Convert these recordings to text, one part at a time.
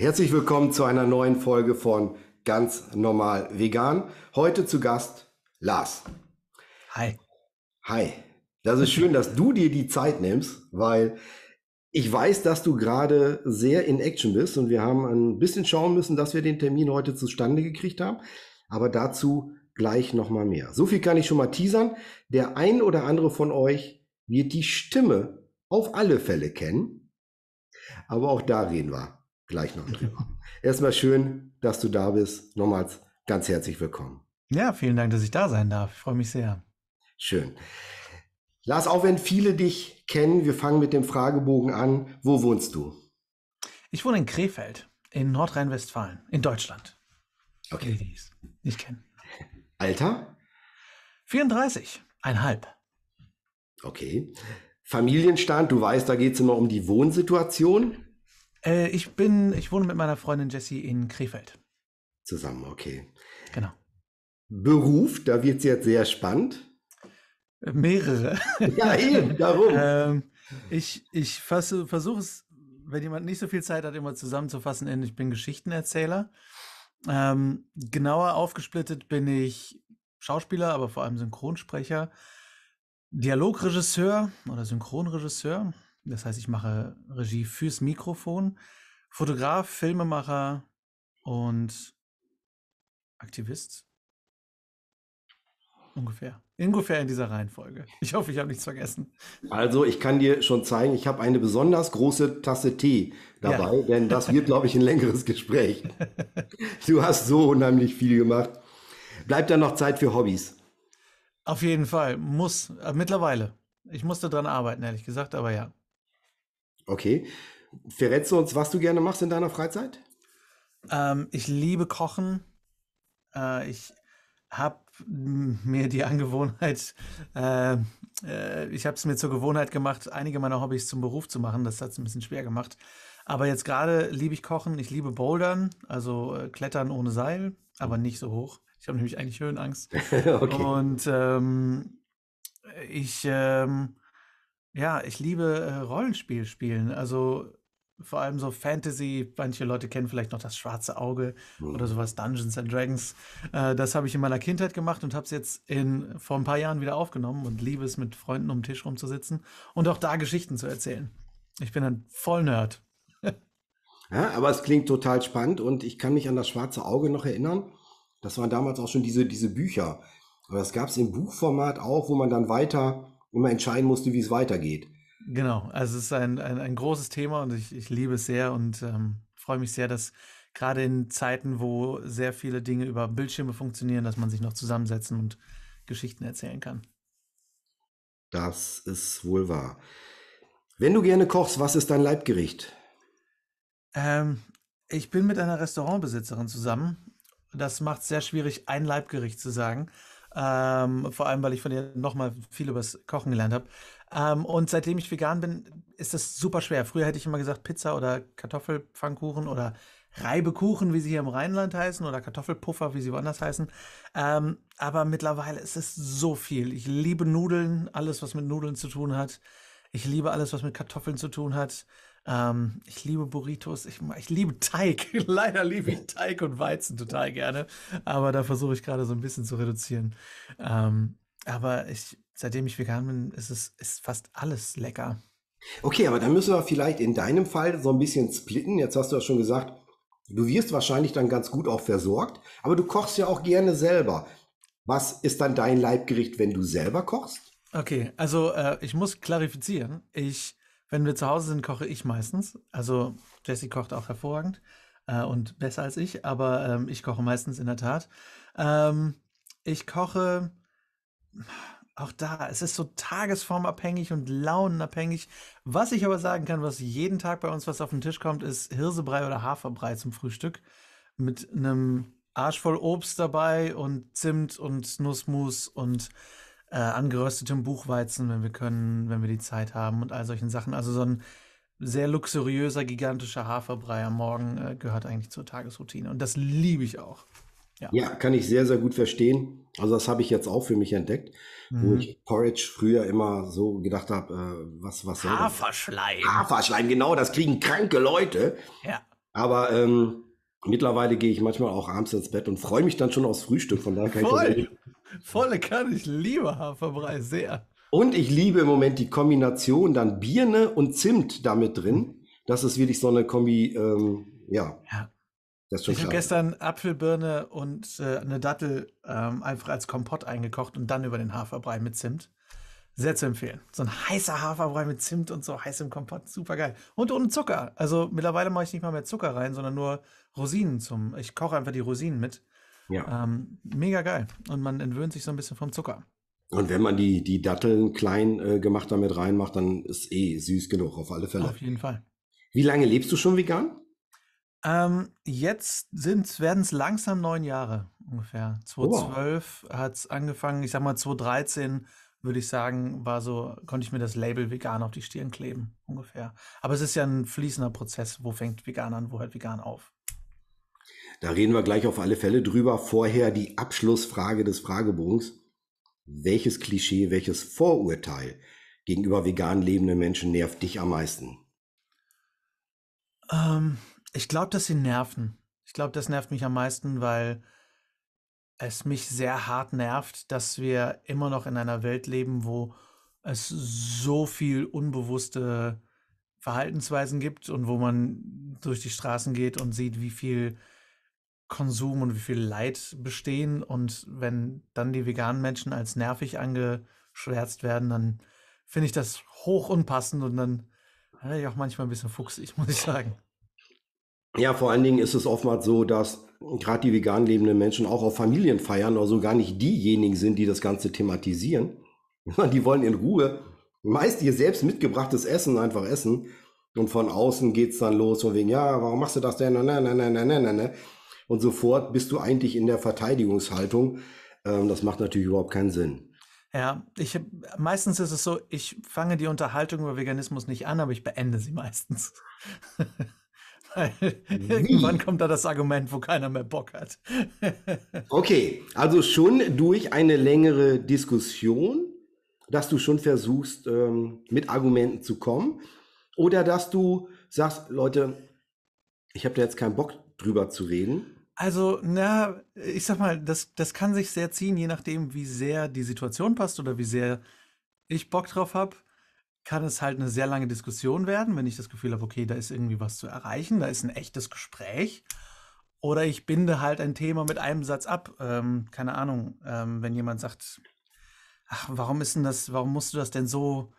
Herzlich willkommen zu einer neuen Folge von Ganz normal vegan. Heute zu Gast Lars. Hi. Hi. Das ist schön, dass du dir die Zeit nimmst, weil ich weiß, dass du gerade sehr in Action bist und wir haben ein bisschen schauen müssen, dass wir den Termin heute zustande gekriegt haben. Aber dazu gleich nochmal mehr. So viel kann ich schon mal teasern. Der ein oder andere von euch wird die Stimme auf alle Fälle kennen. Aber auch da reden wir gleich noch drüber. Erstmal schön, dass du da bist. Nochmals ganz herzlich willkommen. Ja, vielen Dank, dass ich da sein darf. Ich freue mich sehr. Schön. Lars, auch wenn viele dich kennen, wir fangen mit dem Fragebogen an. Wo wohnst du? Ich wohne in Krefeld, in Nordrhein-Westfalen, in Deutschland. Okay. Die ich nicht kennen. Alter? 34, einhalb. Okay. Familienstand, du weißt, da geht es immer um die Wohnsituation. Äh, ich bin, ich wohne mit meiner Freundin Jessie in Krefeld. Zusammen, okay. Genau. Beruf, da wird es jetzt sehr spannend. Äh, mehrere. Ja, eben, darum. ähm, ich ich versuche es, wenn jemand nicht so viel Zeit hat, immer zusammenzufassen in ich bin Geschichtenerzähler. Ähm, genauer aufgesplittet bin ich Schauspieler, aber vor allem Synchronsprecher, Dialogregisseur oder Synchronregisseur. Das heißt, ich mache Regie fürs Mikrofon, Fotograf, Filmemacher und Aktivist. Ungefähr. Ungefähr in dieser Reihenfolge. Ich hoffe, ich habe nichts vergessen. Also, ich kann dir schon zeigen, ich habe eine besonders große Tasse Tee dabei, ja. denn das wird, glaube ich, ein längeres Gespräch. Du hast so unheimlich viel gemacht. Bleibt da noch Zeit für Hobbys? Auf jeden Fall. Muss. Äh, mittlerweile. Ich musste dran arbeiten, ehrlich gesagt, aber ja. Okay. Verrätst du uns, was du gerne machst in deiner Freizeit? Ähm, ich liebe Kochen. Äh, ich habe mir die Angewohnheit, äh, äh, ich habe es mir zur Gewohnheit gemacht, einige meiner Hobbys zum Beruf zu machen. Das hat es ein bisschen schwer gemacht. Aber jetzt gerade liebe ich Kochen, ich liebe Bouldern, also äh, Klettern ohne Seil, aber nicht so hoch. Ich habe nämlich eigentlich Höhenangst. okay. Und ähm, ich ähm, ja, ich liebe, äh, Rollenspiel spielen, also, vor allem so Fantasy. Manche Leute kennen vielleicht noch das Schwarze Auge oder Mhm. so was, Dungeons& Dragons. Äh, das habe ich in meiner Kindheit gemacht und habe es jetzt in vor ein paar Jahren wieder aufgenommen und liebe es, mit Freunden um den Tisch rumzusitzen und auch da Geschichten zu erzählen. Ich bin ein Voll-Nerd. Ja, aber es klingt total spannend und ich kann mich an das Schwarze Auge noch erinnern. Das waren damals auch schon diese diese Bücher. Aber das gab es im Buchformat auch, wo man dann weiter immer entscheiden musste, wie es weitergeht. Genau, also es ist ein, ein, ein großes Thema und ich, ich liebe es sehr und ähm, freue mich sehr, dass gerade in Zeiten, wo sehr viele Dinge über Bildschirme funktionieren, dass man sich noch zusammensetzen und Geschichten erzählen kann. Das ist wohl wahr. Wenn du gerne kochst, was ist dein Leibgericht? Ähm, ich bin mit einer Restaurantbesitzerin zusammen. Das macht es sehr schwierig, ein Leibgericht zu sagen. Ähm, vor allem, weil ich von dir nochmal viel übers Kochen gelernt habe. Ähm, und seitdem ich vegan bin, ist das super schwer. Früher hätte ich immer gesagt Pizza oder Kartoffelpfannkuchen oder Reibekuchen, wie sie hier im Rheinland heißen, oder Kartoffelpuffer, wie sie woanders heißen. Ähm, aber mittlerweile ist es so viel. Ich liebe Nudeln, alles, was mit Nudeln zu tun hat. Ich liebe alles, was mit Kartoffeln zu tun hat. Ähm, ich liebe Burritos, ich, ich liebe Teig. Leider liebe ich Teig und Weizen total gerne, aber da versuche ich gerade so ein bisschen zu reduzieren. Ähm, aber ich, seitdem ich vegan bin, ist es ist fast alles lecker. Okay, aber dann müssen wir vielleicht in deinem Fall so ein bisschen splitten. Jetzt hast du ja schon gesagt, du wirst wahrscheinlich dann ganz gut auch versorgt, aber du kochst ja auch gerne selber. Was ist dann dein Leibgericht, wenn du selber kochst? Okay, also äh, ich muss klarifizieren, ich wenn wir zu Hause sind, koche ich meistens. Also Jesse kocht auch hervorragend äh, und besser als ich, aber ähm, ich koche meistens in der Tat. Ähm, ich koche auch da, es ist so tagesformabhängig und launenabhängig. Was ich aber sagen kann, was jeden Tag bei uns was auf den Tisch kommt, ist Hirsebrei oder Haferbrei zum Frühstück mit einem Arsch voll Obst dabei und Zimt und Nussmus und äh, angeröstetem Buchweizen, wenn wir können, wenn wir die Zeit haben und all solchen Sachen. Also so ein sehr luxuriöser, gigantischer Haferbrei am Morgen äh, gehört eigentlich zur Tagesroutine. Und das liebe ich auch. Ja. ja. kann ich sehr, sehr gut verstehen. Also das habe ich jetzt auch für mich entdeckt, mhm. wo ich Porridge früher immer so gedacht habe, äh, was, was soll Haferschleim. Das? Haferschleim, genau, das kriegen kranke Leute. Ja. Aber ähm, mittlerweile gehe ich manchmal auch abends ins Bett und freue mich dann schon aufs Frühstück. Von daher kann Voll. ich Volle Kanne, ich liebe Haferbrei sehr. Und ich liebe im Moment die Kombination dann Birne und Zimt damit drin. Das ist wirklich so eine Kombi, ähm, ja. ja. Das ist schon ich habe gestern Apfelbirne und äh, eine Dattel ähm, einfach als Kompott eingekocht und dann über den Haferbrei mit Zimt. Sehr zu empfehlen. So ein heißer Haferbrei mit Zimt und so heißem Kompott, super geil. Und ohne Zucker. Also mittlerweile mache ich nicht mal mehr Zucker rein, sondern nur Rosinen zum. Ich koche einfach die Rosinen mit ja. Ähm, mega geil. Und man entwöhnt sich so ein bisschen vom Zucker. Und wenn man die, die Datteln klein äh, gemacht damit reinmacht, dann ist eh süß genug, auf alle Fälle. Auf jeden Fall. Wie lange lebst du schon vegan? Ähm, jetzt werden es langsam neun Jahre ungefähr. 2012 wow. hat es angefangen, ich sag mal 2013 würde ich sagen, war so, konnte ich mir das Label vegan auf die Stirn kleben, ungefähr. Aber es ist ja ein fließender Prozess, wo fängt vegan an, wo hört vegan auf. Da reden wir gleich auf alle Fälle drüber. Vorher die Abschlussfrage des Fragebogens. Welches Klischee, welches Vorurteil gegenüber vegan lebenden Menschen nervt dich am meisten? Ähm, ich glaube, dass sie nerven. Ich glaube, das nervt mich am meisten, weil es mich sehr hart nervt, dass wir immer noch in einer Welt leben, wo es so viel unbewusste Verhaltensweisen gibt und wo man durch die Straßen geht und sieht, wie viel Konsum und wie viel Leid bestehen. Und wenn dann die veganen Menschen als nervig angeschwärzt werden, dann finde ich das hoch unpassend und dann werde ich auch manchmal ein bisschen fuchsig, muss ich sagen. Ja, vor allen Dingen ist es oftmals so, dass gerade die vegan lebenden Menschen auch auf Familienfeiern also gar nicht diejenigen sind, die das Ganze thematisieren. Die wollen in Ruhe meist ihr selbst mitgebrachtes Essen einfach essen. Und von außen geht es dann los, von wegen, ja, warum machst du das denn? Nein, nein, nein, nein, nein, nein und sofort bist du eigentlich in der Verteidigungshaltung. Ähm, das macht natürlich überhaupt keinen Sinn. Ja, ich meistens ist es so, ich fange die Unterhaltung über Veganismus nicht an, aber ich beende sie meistens. irgendwann kommt da das Argument, wo keiner mehr Bock hat. okay, also schon durch eine längere Diskussion, dass du schon versuchst, ähm, mit Argumenten zu kommen. Oder dass du sagst, Leute, ich habe da jetzt keinen Bock drüber zu reden. Also, na, ich sag mal, das, das kann sich sehr ziehen, je nachdem, wie sehr die Situation passt oder wie sehr ich Bock drauf habe, kann es halt eine sehr lange Diskussion werden, wenn ich das Gefühl habe, okay, da ist irgendwie was zu erreichen, da ist ein echtes Gespräch. Oder ich binde halt ein Thema mit einem Satz ab. Ähm, keine Ahnung, ähm, wenn jemand sagt, ach, warum ist denn das, warum musst du das denn so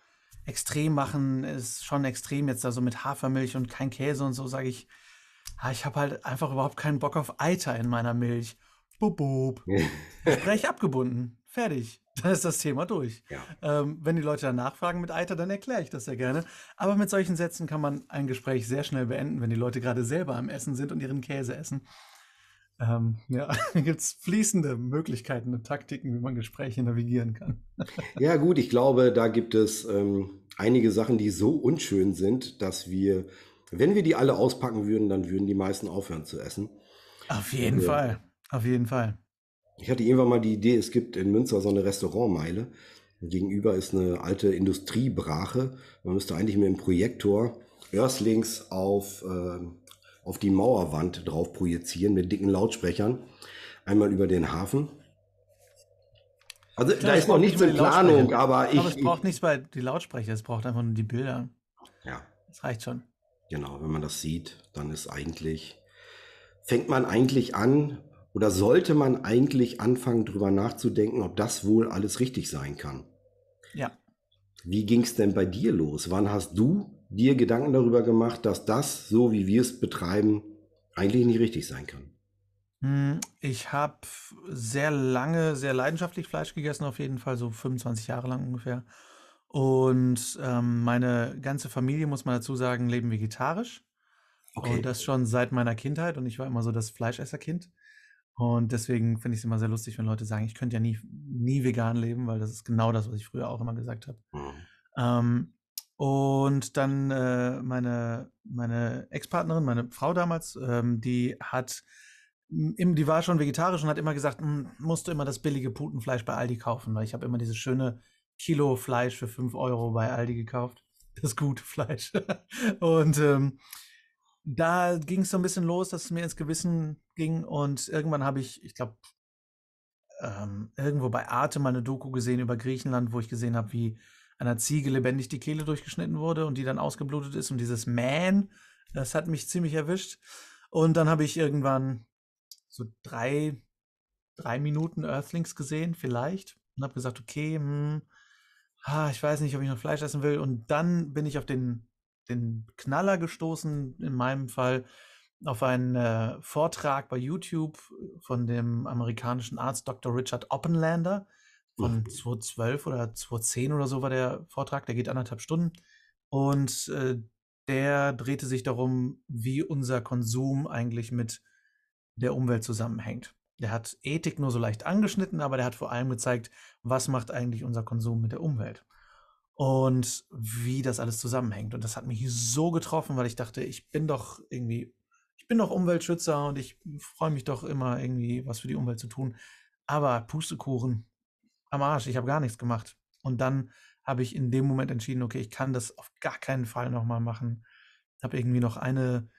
extrem machen? Ist schon extrem jetzt da so mit Hafermilch und kein Käse und so, sage ich, Ah, ich habe halt einfach überhaupt keinen Bock auf Eiter in meiner Milch. Bubub. Gespräch abgebunden. Fertig. Dann ist das Thema durch. Ja. Ähm, wenn die Leute dann nachfragen mit Eiter, dann erkläre ich das sehr gerne. Aber mit solchen Sätzen kann man ein Gespräch sehr schnell beenden, wenn die Leute gerade selber am Essen sind und ihren Käse essen. Ähm, ja, gibt es fließende Möglichkeiten und Taktiken, wie man Gespräche navigieren kann. ja, gut, ich glaube, da gibt es ähm, einige Sachen, die so unschön sind, dass wir wenn wir die alle auspacken würden, dann würden die meisten aufhören zu essen. Auf jeden also, Fall, auf jeden Fall. Ich hatte irgendwann mal die Idee, es gibt in Münster so eine Restaurantmeile. Gegenüber ist eine alte Industriebrache. Man müsste eigentlich mit dem Projektor Earthlings auf, äh, auf die Mauerwand drauf projizieren mit dicken Lautsprechern. Einmal über den Hafen. Also Klar, da ist noch nichts in Planung, aber ich. Aber es braucht nichts bei die Lautsprecher, es braucht einfach nur die Bilder. Ja. Das reicht schon. Genau, wenn man das sieht, dann ist eigentlich, fängt man eigentlich an oder sollte man eigentlich anfangen, darüber nachzudenken, ob das wohl alles richtig sein kann. Ja. Wie ging es denn bei dir los? Wann hast du dir Gedanken darüber gemacht, dass das, so wie wir es betreiben, eigentlich nicht richtig sein kann? Hm, ich habe sehr lange, sehr leidenschaftlich Fleisch gegessen, auf jeden Fall so 25 Jahre lang ungefähr. Und ähm, meine ganze Familie, muss man dazu sagen, leben vegetarisch. Okay. Und das schon seit meiner Kindheit. Und ich war immer so das Fleischesserkind. Und deswegen finde ich es immer sehr lustig, wenn Leute sagen, ich könnte ja nie, nie vegan leben, weil das ist genau das, was ich früher auch immer gesagt habe. Mhm. Ähm, und dann äh, meine, meine Ex-Partnerin, meine Frau damals, ähm, die hat, die war schon vegetarisch und hat immer gesagt, musst du immer das billige Putenfleisch bei Aldi kaufen, weil ich habe immer diese schöne Kilo Fleisch für 5 Euro bei Aldi gekauft. Das gute Fleisch. Und ähm, da ging es so ein bisschen los, dass es mir ins Gewissen ging. Und irgendwann habe ich, ich glaube, ähm, irgendwo bei Arte mal eine Doku gesehen über Griechenland, wo ich gesehen habe, wie einer Ziege lebendig die Kehle durchgeschnitten wurde und die dann ausgeblutet ist. Und dieses Man, das hat mich ziemlich erwischt. Und dann habe ich irgendwann so drei, drei Minuten Earthlings gesehen, vielleicht. Und habe gesagt, okay, hm, ah, ich weiß nicht, ob ich noch Fleisch essen will. Und dann bin ich auf den, den Knaller gestoßen, in meinem Fall auf einen äh, Vortrag bei YouTube von dem amerikanischen Arzt Dr. Richard Oppenlander von mhm. 2012 oder 2010 oder so war der Vortrag, der geht anderthalb Stunden. Und äh, der drehte sich darum, wie unser Konsum eigentlich mit der Umwelt zusammenhängt. Der hat Ethik nur so leicht angeschnitten, aber der hat vor allem gezeigt, was macht eigentlich unser Konsum mit der Umwelt und wie das alles zusammenhängt. Und das hat mich so getroffen, weil ich dachte, ich bin doch irgendwie, ich bin doch Umweltschützer und ich freue mich doch immer irgendwie, was für die Umwelt zu tun. Aber Pustekuchen am Arsch, ich habe gar nichts gemacht. Und dann habe ich in dem Moment entschieden, okay, ich kann das auf gar keinen Fall nochmal machen. Ich Habe irgendwie noch eine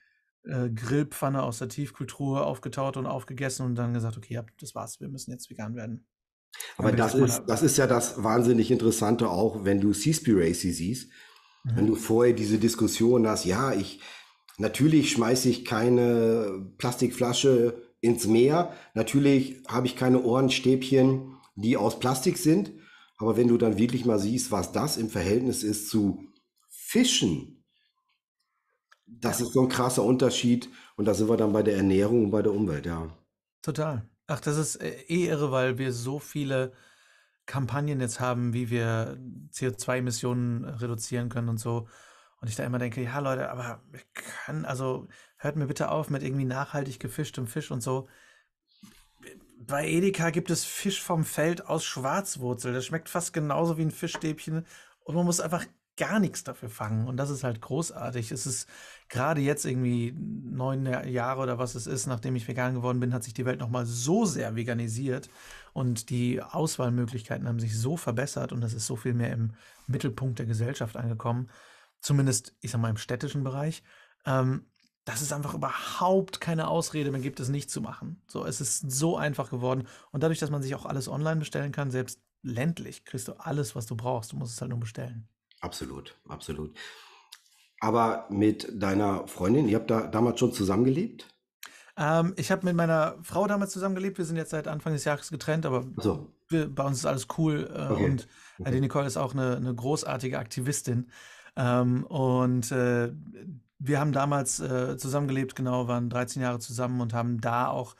äh, Grillpfanne aus der Tiefkultur aufgetaut und aufgegessen und dann gesagt, okay, ja, das war's, wir müssen jetzt vegan werden. Aber das, das ist, das ist ja das wahnsinnig Interessante auch, wenn du Seaspiracy siehst, mhm. wenn du vorher diese Diskussion hast, ja, ich, natürlich schmeiße ich keine Plastikflasche ins Meer, natürlich habe ich keine Ohrenstäbchen, die aus Plastik sind, aber wenn du dann wirklich mal siehst, was das im Verhältnis ist zu Fischen, das ist so ein krasser Unterschied. Und da sind wir dann bei der Ernährung und bei der Umwelt, ja. Total. Ach, das ist äh, eh irre, weil wir so viele Kampagnen jetzt haben, wie wir CO2-Emissionen reduzieren können und so. Und ich da immer denke, ja, Leute, aber wir können, also hört mir bitte auf mit irgendwie nachhaltig gefischtem Fisch und so. Bei Edeka gibt es Fisch vom Feld aus Schwarzwurzel. Das schmeckt fast genauso wie ein Fischstäbchen. Und man muss einfach gar nichts dafür fangen. Und das ist halt großartig. Es ist gerade jetzt irgendwie neun Jahre oder was es ist, nachdem ich vegan geworden bin, hat sich die Welt nochmal so sehr veganisiert und die Auswahlmöglichkeiten haben sich so verbessert und das ist so viel mehr im Mittelpunkt der Gesellschaft angekommen. Zumindest, ich sag mal, im städtischen Bereich. Ähm, dass es einfach überhaupt keine Ausrede man gibt, es nicht zu machen. So, es ist so einfach geworden. Und dadurch, dass man sich auch alles online bestellen kann, selbst ländlich, kriegst du alles, was du brauchst. Du musst es halt nur bestellen. Absolut, absolut. Aber mit deiner Freundin, ihr habt da damals schon zusammengelebt? Ähm, ich habe mit meiner Frau damals zusammengelebt. Wir sind jetzt seit Anfang des Jahres getrennt, aber so. wir, bei uns ist alles cool. Äh, okay. Und okay. die Nicole ist auch eine, eine großartige Aktivistin. Ähm, und äh, wir haben damals äh, zusammengelebt, genau, waren 13 Jahre zusammen und haben da auch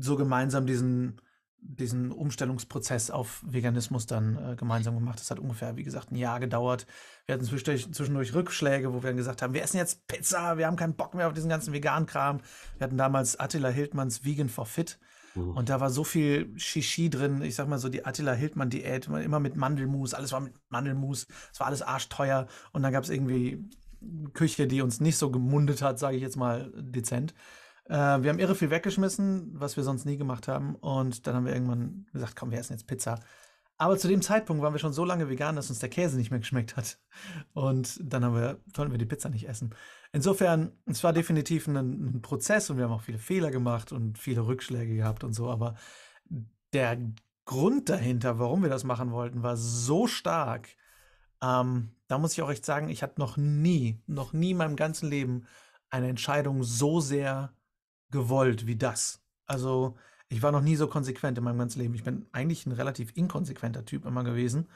so gemeinsam diesen diesen Umstellungsprozess auf Veganismus dann äh, gemeinsam gemacht. Das hat ungefähr, wie gesagt, ein Jahr gedauert. Wir hatten zwischendurch, zwischendurch Rückschläge, wo wir dann gesagt haben, wir essen jetzt Pizza, wir haben keinen Bock mehr auf diesen ganzen veganen Kram. Wir hatten damals Attila Hildmanns Vegan for Fit. Mhm. Und da war so viel Shishi drin, ich sag mal so die Attila Hildmann-Diät, immer mit Mandelmus, alles war mit Mandelmus, es war alles arschteuer. Und dann gab es irgendwie Küche, die uns nicht so gemundet hat, sage ich jetzt mal dezent. Äh, wir haben irre viel weggeschmissen, was wir sonst nie gemacht haben. Und dann haben wir irgendwann gesagt, komm, wir essen jetzt Pizza. Aber zu dem Zeitpunkt waren wir schon so lange vegan, dass uns der Käse nicht mehr geschmeckt hat. Und dann haben wir, konnten wir die Pizza nicht essen. Insofern, es war definitiv ein, ein Prozess und wir haben auch viele Fehler gemacht und viele Rückschläge gehabt und so. Aber der Grund dahinter, warum wir das machen wollten, war so stark. Ähm, da muss ich auch echt sagen, ich habe noch nie, noch nie in meinem ganzen Leben eine Entscheidung so sehr gewollt wie das. Also ich war noch nie so konsequent in meinem ganzen Leben. Ich bin eigentlich ein relativ inkonsequenter Typ immer gewesen.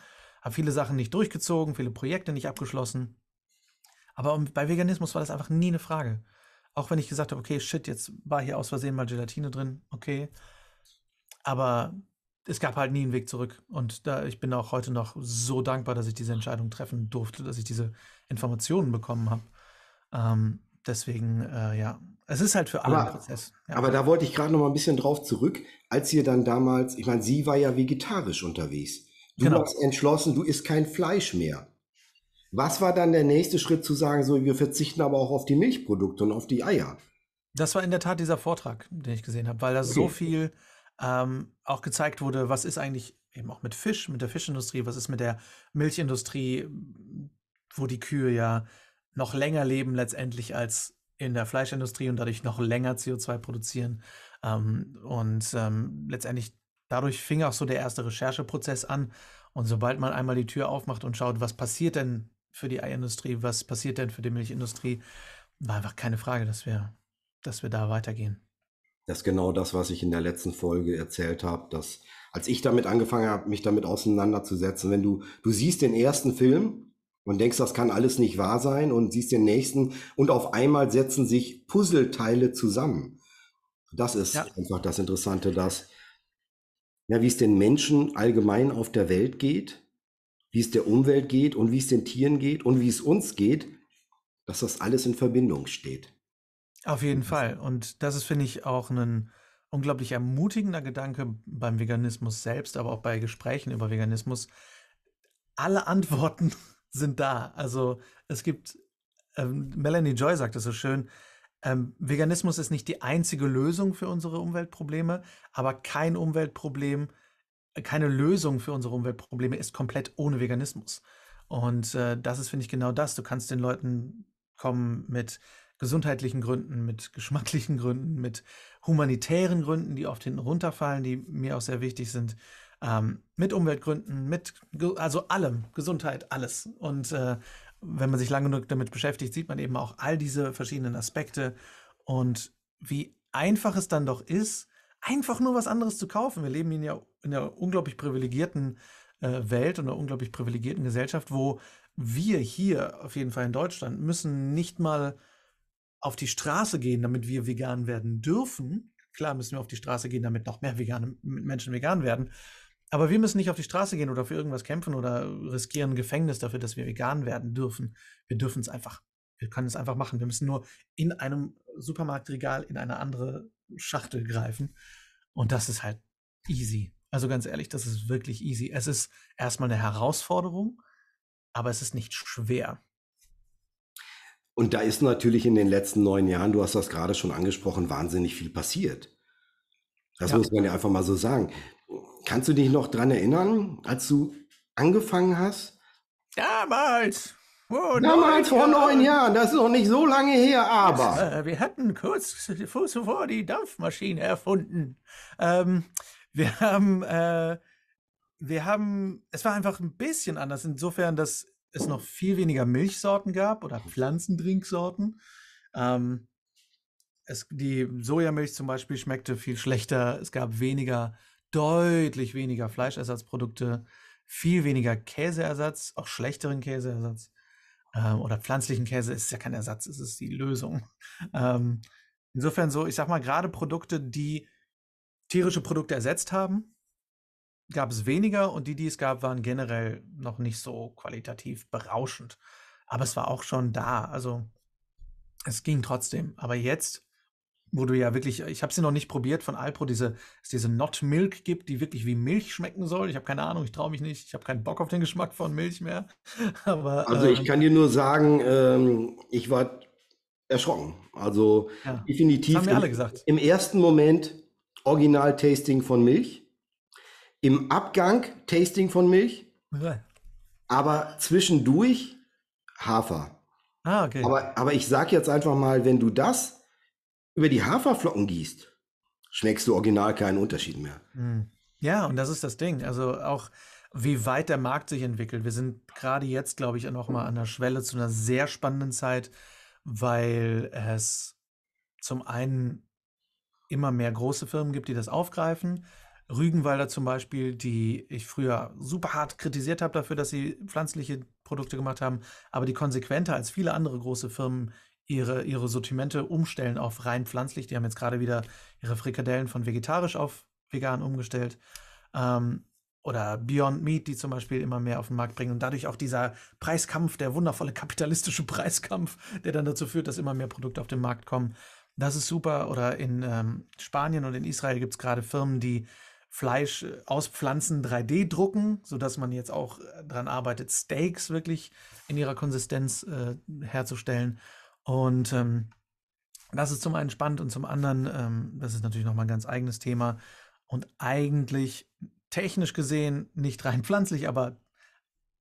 Habe viele Sachen nicht durchgezogen, viele Projekte nicht abgeschlossen. Aber bei Veganismus war das einfach nie eine Frage. Auch wenn ich gesagt habe, okay, shit, jetzt war hier aus Versehen mal Gelatine drin, okay. Aber es gab halt nie einen Weg zurück. Und da, ich bin auch heute noch so dankbar, dass ich diese Entscheidung treffen durfte, dass ich diese Informationen bekommen habe. Ähm, Deswegen, äh, ja, es ist halt für alle aber, ein Prozess. Ja. Aber da wollte ich gerade noch mal ein bisschen drauf zurück, als ihr dann damals, ich meine, sie war ja vegetarisch unterwegs. Du genau. hast entschlossen, du isst kein Fleisch mehr. Was war dann der nächste Schritt zu sagen, so wir verzichten aber auch auf die Milchprodukte und auf die Eier? Das war in der Tat dieser Vortrag, den ich gesehen habe, weil da okay. so viel ähm, auch gezeigt wurde, was ist eigentlich eben auch mit Fisch, mit der Fischindustrie, was ist mit der Milchindustrie, wo die Kühe ja noch länger leben letztendlich als in der Fleischindustrie und dadurch noch länger CO2 produzieren. Ähm, und ähm, letztendlich dadurch fing auch so der erste Rechercheprozess an. Und sobald man einmal die Tür aufmacht und schaut, was passiert denn für die Eiindustrie, was passiert denn für die Milchindustrie, war einfach keine Frage, dass wir, dass wir da weitergehen. Das ist genau das, was ich in der letzten Folge erzählt habe, dass als ich damit angefangen habe, mich damit auseinanderzusetzen, wenn du, du siehst den ersten Film und denkst, das kann alles nicht wahr sein und siehst den nächsten und auf einmal setzen sich Puzzleteile zusammen. Das ist ja. einfach das Interessante, dass, ja, wie es den Menschen allgemein auf der Welt geht, wie es der Umwelt geht und wie es den Tieren geht und wie es uns geht, dass das alles in Verbindung steht. Auf jeden Fall. Und das ist, finde ich, auch ein unglaublich ermutigender Gedanke beim Veganismus selbst, aber auch bei Gesprächen über Veganismus. Alle Antworten sind da. Also es gibt, ähm, Melanie Joy sagt es so schön, ähm, Veganismus ist nicht die einzige Lösung für unsere Umweltprobleme, aber kein Umweltproblem, äh, keine Lösung für unsere Umweltprobleme ist komplett ohne Veganismus. Und äh, das ist, finde ich, genau das. Du kannst den Leuten kommen mit gesundheitlichen Gründen, mit geschmacklichen Gründen, mit humanitären Gründen, die oft hinten runterfallen, die mir auch sehr wichtig sind. Ähm, mit Umweltgründen, mit, also allem, Gesundheit, alles. Und äh, wenn man sich lange genug damit beschäftigt, sieht man eben auch all diese verschiedenen Aspekte und wie einfach es dann doch ist, einfach nur was anderes zu kaufen. Wir leben in ja in einer unglaublich privilegierten äh, Welt und einer unglaublich privilegierten Gesellschaft, wo wir hier, auf jeden Fall in Deutschland, müssen nicht mal auf die Straße gehen, damit wir vegan werden dürfen. Klar müssen wir auf die Straße gehen, damit noch mehr vegane Menschen vegan werden. Aber wir müssen nicht auf die Straße gehen oder für irgendwas kämpfen oder riskieren Gefängnis dafür, dass wir vegan werden dürfen. Wir dürfen es einfach. Wir können es einfach machen. Wir müssen nur in einem Supermarktregal in eine andere Schachtel greifen. Und das ist halt easy. Also ganz ehrlich, das ist wirklich easy. Es ist erstmal eine Herausforderung, aber es ist nicht schwer. Und da ist natürlich in den letzten neun Jahren, du hast das gerade schon angesprochen, wahnsinnig viel passiert. Das ja. muss man ja einfach mal so sagen. Kannst du dich noch dran erinnern, als du angefangen hast? Damals! Oh, Damals neun vor neun Jahren, das ist noch nicht so lange her, aber. Das, äh, wir hatten kurz zuvor die Dampfmaschine erfunden. Ähm, wir haben, äh, wir haben, es war einfach ein bisschen anders, insofern, dass es noch viel weniger Milchsorten gab oder Pflanzendrinksorten. Ähm, es, die Sojamilch zum Beispiel schmeckte viel schlechter. Es gab weniger deutlich weniger Fleischersatzprodukte, viel weniger Käseersatz, auch schlechteren Käseersatz ähm, oder pflanzlichen Käse ist ja kein Ersatz, es ist die Lösung. Ähm, insofern so, ich sag mal, gerade Produkte, die tierische Produkte ersetzt haben, gab es weniger und die, die es gab, waren generell noch nicht so qualitativ berauschend. Aber es war auch schon da, also es ging trotzdem. Aber jetzt wo du ja wirklich, ich habe sie noch nicht probiert von Alpro, diese, es diese Not Milk gibt, die wirklich wie Milch schmecken soll. Ich habe keine Ahnung, ich traue mich nicht, ich habe keinen Bock auf den Geschmack von Milch mehr. Aber, also ich ähm, kann dir nur sagen, ähm, ich war erschrocken. Also ja, definitiv. haben wir alle gesagt. Im, im ersten Moment Original-Tasting von Milch, im Abgang Tasting von Milch, ja. aber zwischendurch Hafer. Ah, okay. aber, aber ich sage jetzt einfach mal, wenn du das über die Haferflocken gießt, schmeckst du original keinen Unterschied mehr. Hm. Ja, und das ist das Ding. Also auch wie weit der Markt sich entwickelt. Wir sind gerade jetzt, glaube ich, noch mal an der Schwelle zu einer sehr spannenden Zeit, weil es zum einen immer mehr große Firmen gibt, die das aufgreifen. Rügenwalder zum Beispiel, die ich früher super hart kritisiert habe dafür, dass sie pflanzliche Produkte gemacht haben, aber die konsequenter als viele andere große Firmen ihre, ihre Sortimente umstellen auf rein pflanzlich. Die haben jetzt gerade wieder ihre Frikadellen von vegetarisch auf vegan umgestellt. Ähm, oder Beyond Meat, die zum Beispiel immer mehr auf den Markt bringen und dadurch auch dieser Preiskampf, der wundervolle kapitalistische Preiskampf, der dann dazu führt, dass immer mehr Produkte auf den Markt kommen. Das ist super. Oder in ähm, Spanien und in Israel gibt es gerade Firmen, die Fleisch äh, aus Pflanzen 3D drucken, sodass man jetzt auch äh, daran arbeitet, Steaks wirklich in ihrer Konsistenz äh, herzustellen. Und ähm, das ist zum einen spannend und zum anderen, ähm, das ist natürlich nochmal ein ganz eigenes Thema und eigentlich technisch gesehen nicht rein pflanzlich, aber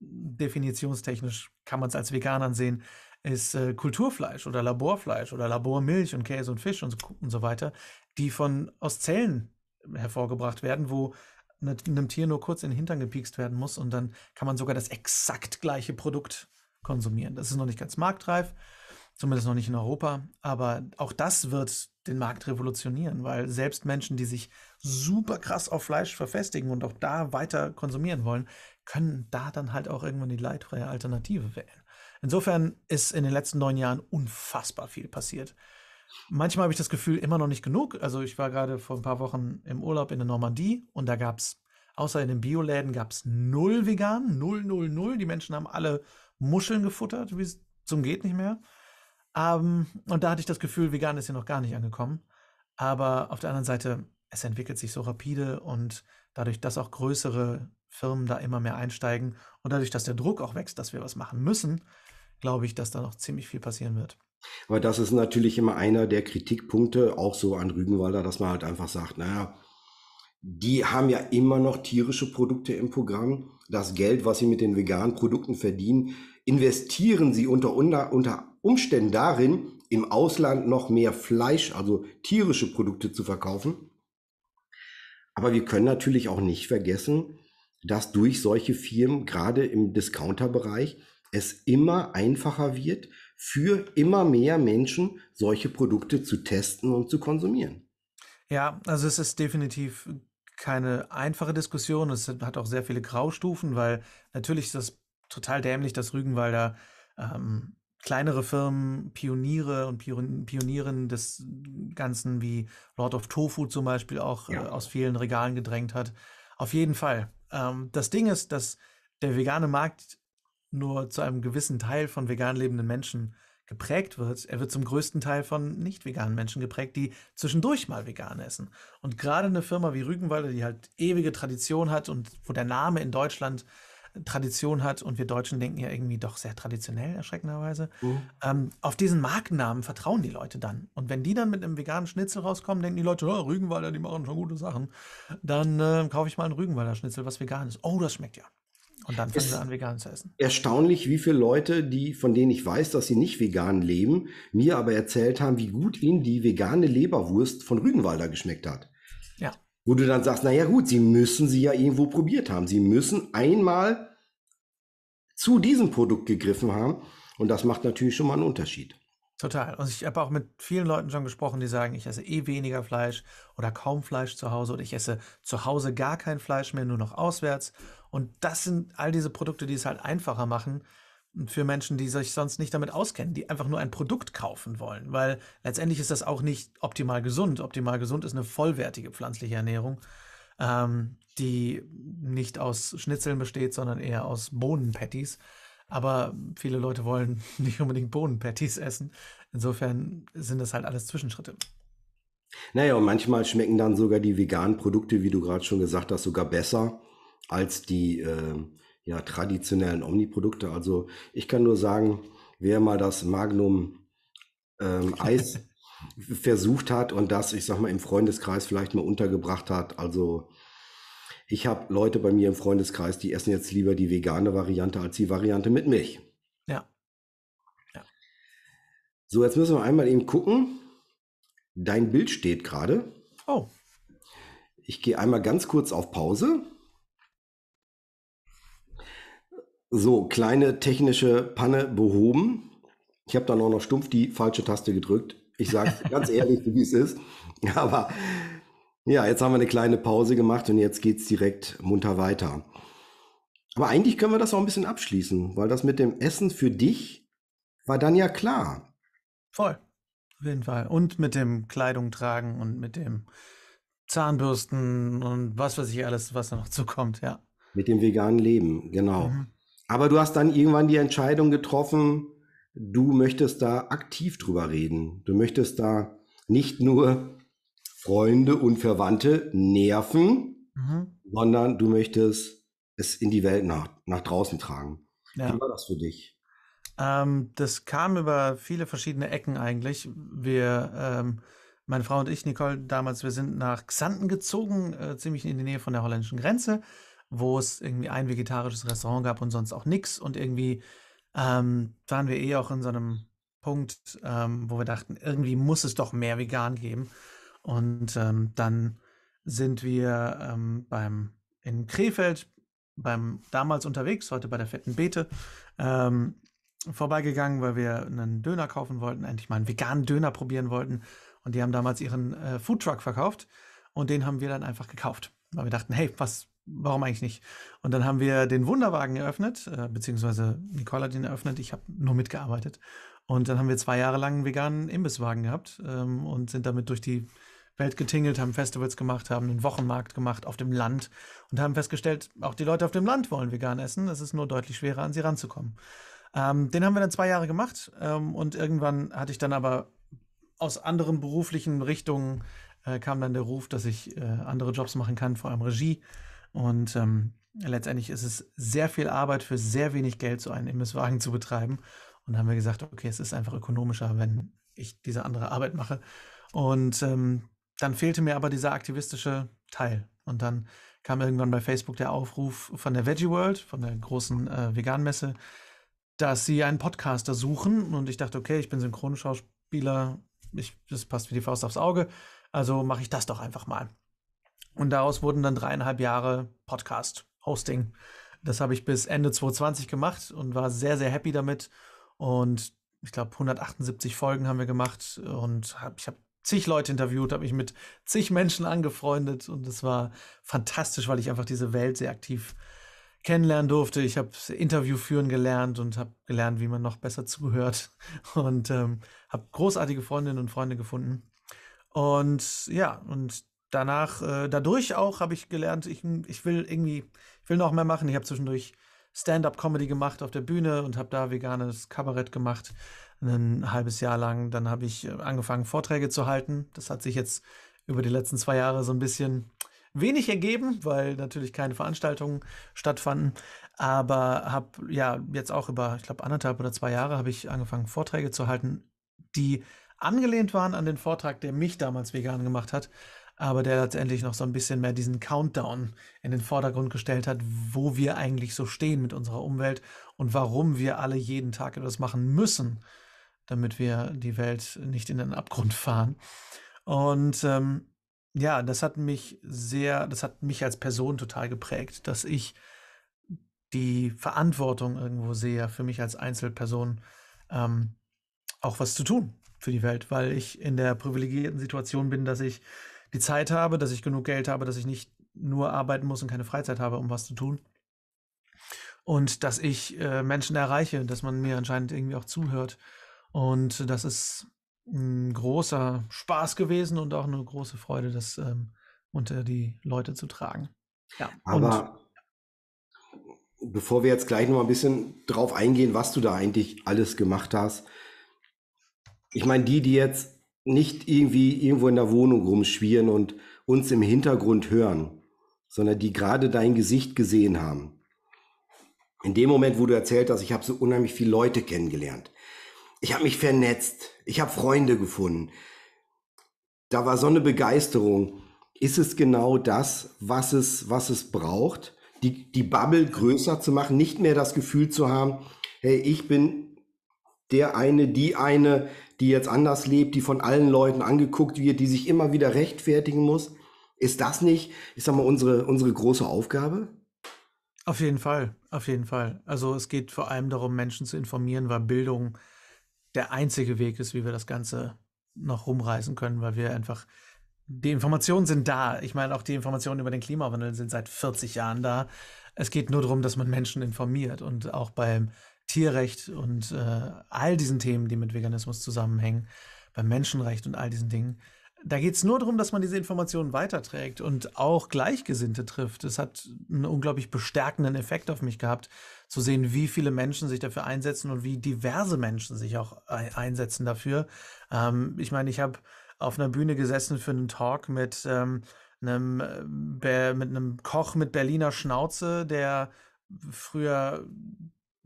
definitionstechnisch kann man es als Veganern sehen, ist äh, Kulturfleisch oder Laborfleisch oder Labormilch und Käse und Fisch und so, und so weiter, die von aus Zellen hervorgebracht werden, wo einem ne, Tier nur kurz in den Hintern gepiekst werden muss und dann kann man sogar das exakt gleiche Produkt konsumieren. Das ist noch nicht ganz marktreif, Zumindest noch nicht in Europa. Aber auch das wird den Markt revolutionieren, weil selbst Menschen, die sich super krass auf Fleisch verfestigen und auch da weiter konsumieren wollen, können da dann halt auch irgendwann die leidfreie Alternative wählen. Insofern ist in den letzten neun Jahren unfassbar viel passiert. Manchmal habe ich das Gefühl, immer noch nicht genug. Also ich war gerade vor ein paar Wochen im Urlaub in der Normandie und da gab es, außer in den Bioläden, gab es null vegan, null, null, null. Die Menschen haben alle Muscheln gefuttert, wie es zum geht nicht mehr. Um, ähm, und da hatte ich das Gefühl, vegan ist hier noch gar nicht angekommen. Aber auf der anderen Seite, es entwickelt sich so rapide und dadurch, dass auch größere Firmen da immer mehr einsteigen und dadurch, dass der Druck auch wächst, dass wir was machen müssen, glaube ich, dass da noch ziemlich viel passieren wird. Aber das ist natürlich immer einer der Kritikpunkte, auch so an Rügenwalder, dass man halt einfach sagt, naja, die haben ja immer noch tierische Produkte im Programm. Das Geld, was sie mit den veganen Produkten verdienen, investieren sie unter, unter, unter Umständen darin, im Ausland noch mehr Fleisch, also tierische Produkte zu verkaufen. Aber wir können natürlich auch nicht vergessen, dass durch solche Firmen, gerade im Discounter-Bereich, es immer einfacher wird, für immer mehr Menschen solche Produkte zu testen und zu konsumieren. Ja, also es ist definitiv keine einfache Diskussion. Es hat auch sehr viele Graustufen, weil natürlich ist das total dämlich, dass Rügenwalder ähm, kleinere Firmen, Pioniere und Pionierinnen des Ganzen, wie Lord of Tofu zum Beispiel auch ja. äh, aus vielen Regalen gedrängt hat. Auf jeden Fall. Ähm, das Ding ist, dass der vegane Markt nur zu einem gewissen Teil von vegan lebenden Menschen geprägt wird. Er wird zum größten Teil von nicht veganen Menschen geprägt, die zwischendurch mal vegan essen. Und gerade eine Firma wie Rügenwalde, die halt ewige Tradition hat und wo der Name in Deutschland Tradition hat und wir Deutschen denken ja irgendwie doch sehr traditionell, erschreckenderweise. Mhm. Ähm, auf diesen Markennamen vertrauen die Leute dann. Und wenn die dann mit einem veganen Schnitzel rauskommen, denken die Leute, oh, Rügenwalder, die machen schon gute Sachen. Dann äh, kaufe ich mal einen Rügenwalder Schnitzel, was vegan ist. Oh, das schmeckt ja. Und dann fangen sie an, vegan zu essen. Erstaunlich, wie viele Leute, die, von denen ich weiß, dass sie nicht vegan leben, mir aber erzählt haben, wie gut ihnen die vegane Leberwurst von Rügenwalder geschmeckt hat. Ja. Wo du dann sagst, naja gut, sie müssen sie ja irgendwo probiert haben. Sie müssen einmal zu diesem Produkt gegriffen haben. Und das macht natürlich schon mal einen Unterschied. Total. Und ich habe auch mit vielen Leuten schon gesprochen, die sagen, ich esse eh weniger Fleisch oder kaum Fleisch zu Hause oder ich esse zu Hause gar kein Fleisch mehr, nur noch auswärts. Und das sind all diese Produkte, die es halt einfacher machen, für Menschen, die sich sonst nicht damit auskennen, die einfach nur ein Produkt kaufen wollen, weil letztendlich ist das auch nicht optimal gesund. Optimal gesund ist eine vollwertige pflanzliche Ernährung, ähm, die nicht aus Schnitzeln besteht, sondern eher aus Bohnenpatties. Aber viele Leute wollen nicht unbedingt Bohnenpatties essen. Insofern sind das halt alles Zwischenschritte. Naja, und manchmal schmecken dann sogar die veganen Produkte, wie du gerade schon gesagt hast, sogar besser als die äh, ja, traditionellen Omni-Produkte. Also ich kann nur sagen, wer mal das Magnum ähm, Eis versucht hat und das, ich sag mal, im Freundeskreis vielleicht mal untergebracht hat. Also ich habe Leute bei mir im Freundeskreis, die essen jetzt lieber die vegane Variante als die Variante mit Milch. Ja. ja. So, jetzt müssen wir einmal eben gucken. Dein Bild steht gerade. Oh. Ich gehe einmal ganz kurz auf Pause. So, kleine technische Panne behoben. Ich habe dann auch noch stumpf die falsche Taste gedrückt. Ich sage ganz ehrlich, wie es ist. Aber ja, jetzt haben wir eine kleine Pause gemacht und jetzt geht es direkt munter weiter. Aber eigentlich können wir das auch ein bisschen abschließen, weil das mit dem Essen für dich war dann ja klar. Voll. Auf jeden Fall. Und mit dem Kleidung tragen und mit dem Zahnbürsten und was weiß ich alles, was da noch zukommt, ja. Mit dem veganen Leben, genau. Mhm. Aber du hast dann irgendwann die Entscheidung getroffen, du möchtest da aktiv drüber reden. Du möchtest da nicht nur Freunde und Verwandte nerven, mhm. sondern du möchtest es in die Welt nach, nach draußen tragen. Ja. Wie war das für dich? Ähm, das kam über viele verschiedene Ecken eigentlich. Wir, ähm, meine Frau und ich, Nicole, damals, wir sind nach Xanten gezogen, äh, ziemlich in die Nähe von der holländischen Grenze wo es irgendwie ein vegetarisches Restaurant gab und sonst auch nichts. Und irgendwie ähm, waren wir eh auch in so einem Punkt, ähm, wo wir dachten, irgendwie muss es doch mehr vegan geben. Und ähm, dann sind wir ähm, beim in Krefeld beim damals unterwegs, heute bei der fetten Beete, ähm, vorbeigegangen, weil wir einen Döner kaufen wollten, endlich mal einen veganen Döner probieren wollten. Und die haben damals ihren äh, Foodtruck verkauft und den haben wir dann einfach gekauft, weil wir dachten, hey, was warum eigentlich nicht? Und dann haben wir den Wunderwagen eröffnet, äh, beziehungsweise Nicole hat ihn eröffnet, ich habe nur mitgearbeitet. Und dann haben wir zwei Jahre lang einen veganen Imbisswagen gehabt ähm, und sind damit durch die Welt getingelt, haben Festivals gemacht, haben einen Wochenmarkt gemacht auf dem Land und haben festgestellt, auch die Leute auf dem Land wollen vegan essen, es ist nur deutlich schwerer, an sie ranzukommen. Ähm, den haben wir dann zwei Jahre gemacht ähm, und irgendwann hatte ich dann aber aus anderen beruflichen Richtungen äh, kam dann der Ruf, dass ich äh, andere Jobs machen kann, vor allem Regie. Und ähm, letztendlich ist es sehr viel Arbeit für sehr wenig Geld, so einen Imbisswagen zu betreiben. Und da haben wir gesagt, okay, es ist einfach ökonomischer, wenn ich diese andere Arbeit mache. Und ähm, dann fehlte mir aber dieser aktivistische Teil. Und dann kam irgendwann bei Facebook der Aufruf von der Veggie World, von der großen äh, Veganmesse, dass sie einen Podcaster suchen. Und ich dachte, okay, ich bin Synchronschauspieler, ich, das passt wie die Faust aufs Auge. Also mache ich das doch einfach mal. Und daraus wurden dann dreieinhalb Jahre Podcast-Hosting. Das habe ich bis Ende 2020 gemacht und war sehr, sehr happy damit. Und ich glaube, 178 Folgen haben wir gemacht und hab, ich habe zig Leute interviewt, habe mich mit zig Menschen angefreundet und es war fantastisch, weil ich einfach diese Welt sehr aktiv kennenlernen durfte. Ich habe Interview führen gelernt und habe gelernt, wie man noch besser zuhört und ähm, habe großartige Freundinnen und Freunde gefunden. Und ja, und danach, äh, dadurch auch habe ich gelernt, ich, ich will irgendwie, ich will noch mehr machen. Ich habe zwischendurch Stand-up-Comedy gemacht auf der Bühne und habe da veganes Kabarett gemacht, ein halbes Jahr lang. Dann habe ich äh, angefangen, Vorträge zu halten. Das hat sich jetzt über die letzten zwei Jahre so ein bisschen wenig ergeben, weil natürlich keine Veranstaltungen stattfanden. Aber habe ja jetzt auch über, ich glaube, anderthalb oder zwei Jahre habe ich angefangen, Vorträge zu halten, die angelehnt waren an den Vortrag, der mich damals vegan gemacht hat aber der letztendlich noch so ein bisschen mehr diesen Countdown in den Vordergrund gestellt hat, wo wir eigentlich so stehen mit unserer Umwelt und warum wir alle jeden Tag etwas machen müssen, damit wir die Welt nicht in den Abgrund fahren. Und ähm, ja, das hat mich sehr, das hat mich als Person total geprägt, dass ich die Verantwortung irgendwo sehe, für mich als Einzelperson ähm, auch was zu tun für die Welt, weil ich in der privilegierten Situation bin, dass ich die Zeit habe, dass ich genug Geld habe, dass ich nicht nur arbeiten muss und keine Freizeit habe, um was zu tun. Und dass ich äh, Menschen erreiche, dass man mir anscheinend irgendwie auch zuhört. Und das ist ein großer Spaß gewesen und auch eine große Freude, das ähm, unter die Leute zu tragen. Ja, aber und, bevor wir jetzt gleich noch ein bisschen drauf eingehen, was du da eigentlich alles gemacht hast, ich meine, die, die jetzt nicht irgendwie irgendwo in der Wohnung rumschwirren und uns im Hintergrund hören, sondern die gerade dein Gesicht gesehen haben. In dem Moment, wo du erzählt hast, ich habe so unheimlich viele Leute kennengelernt. Ich habe mich vernetzt. Ich habe Freunde gefunden. Da war so eine Begeisterung. Ist es genau das, was es, was es braucht? Die, die Bubble größer zu machen, nicht mehr das Gefühl zu haben, hey, ich bin der eine, die eine, die jetzt anders lebt, die von allen Leuten angeguckt wird, die sich immer wieder rechtfertigen muss. Ist das nicht, ich sag mal, unsere, unsere große Aufgabe? Auf jeden Fall, auf jeden Fall. Also es geht vor allem darum, Menschen zu informieren, weil Bildung der einzige Weg ist, wie wir das Ganze noch rumreißen können, weil wir einfach, die Informationen sind da. Ich meine, auch die Informationen über den Klimawandel sind seit 40 Jahren da. Es geht nur darum, dass man Menschen informiert und auch beim Tierrecht und äh, all diesen Themen, die mit Veganismus zusammenhängen, beim Menschenrecht und all diesen Dingen. Da geht es nur darum, dass man diese Informationen weiterträgt und auch Gleichgesinnte trifft. Es hat einen unglaublich bestärkenden Effekt auf mich gehabt, zu sehen, wie viele Menschen sich dafür einsetzen und wie diverse Menschen sich auch einsetzen dafür. Ähm, ich meine, ich habe auf einer Bühne gesessen für einen Talk mit, ähm, einem, äh, mit einem Koch mit Berliner Schnauze, der früher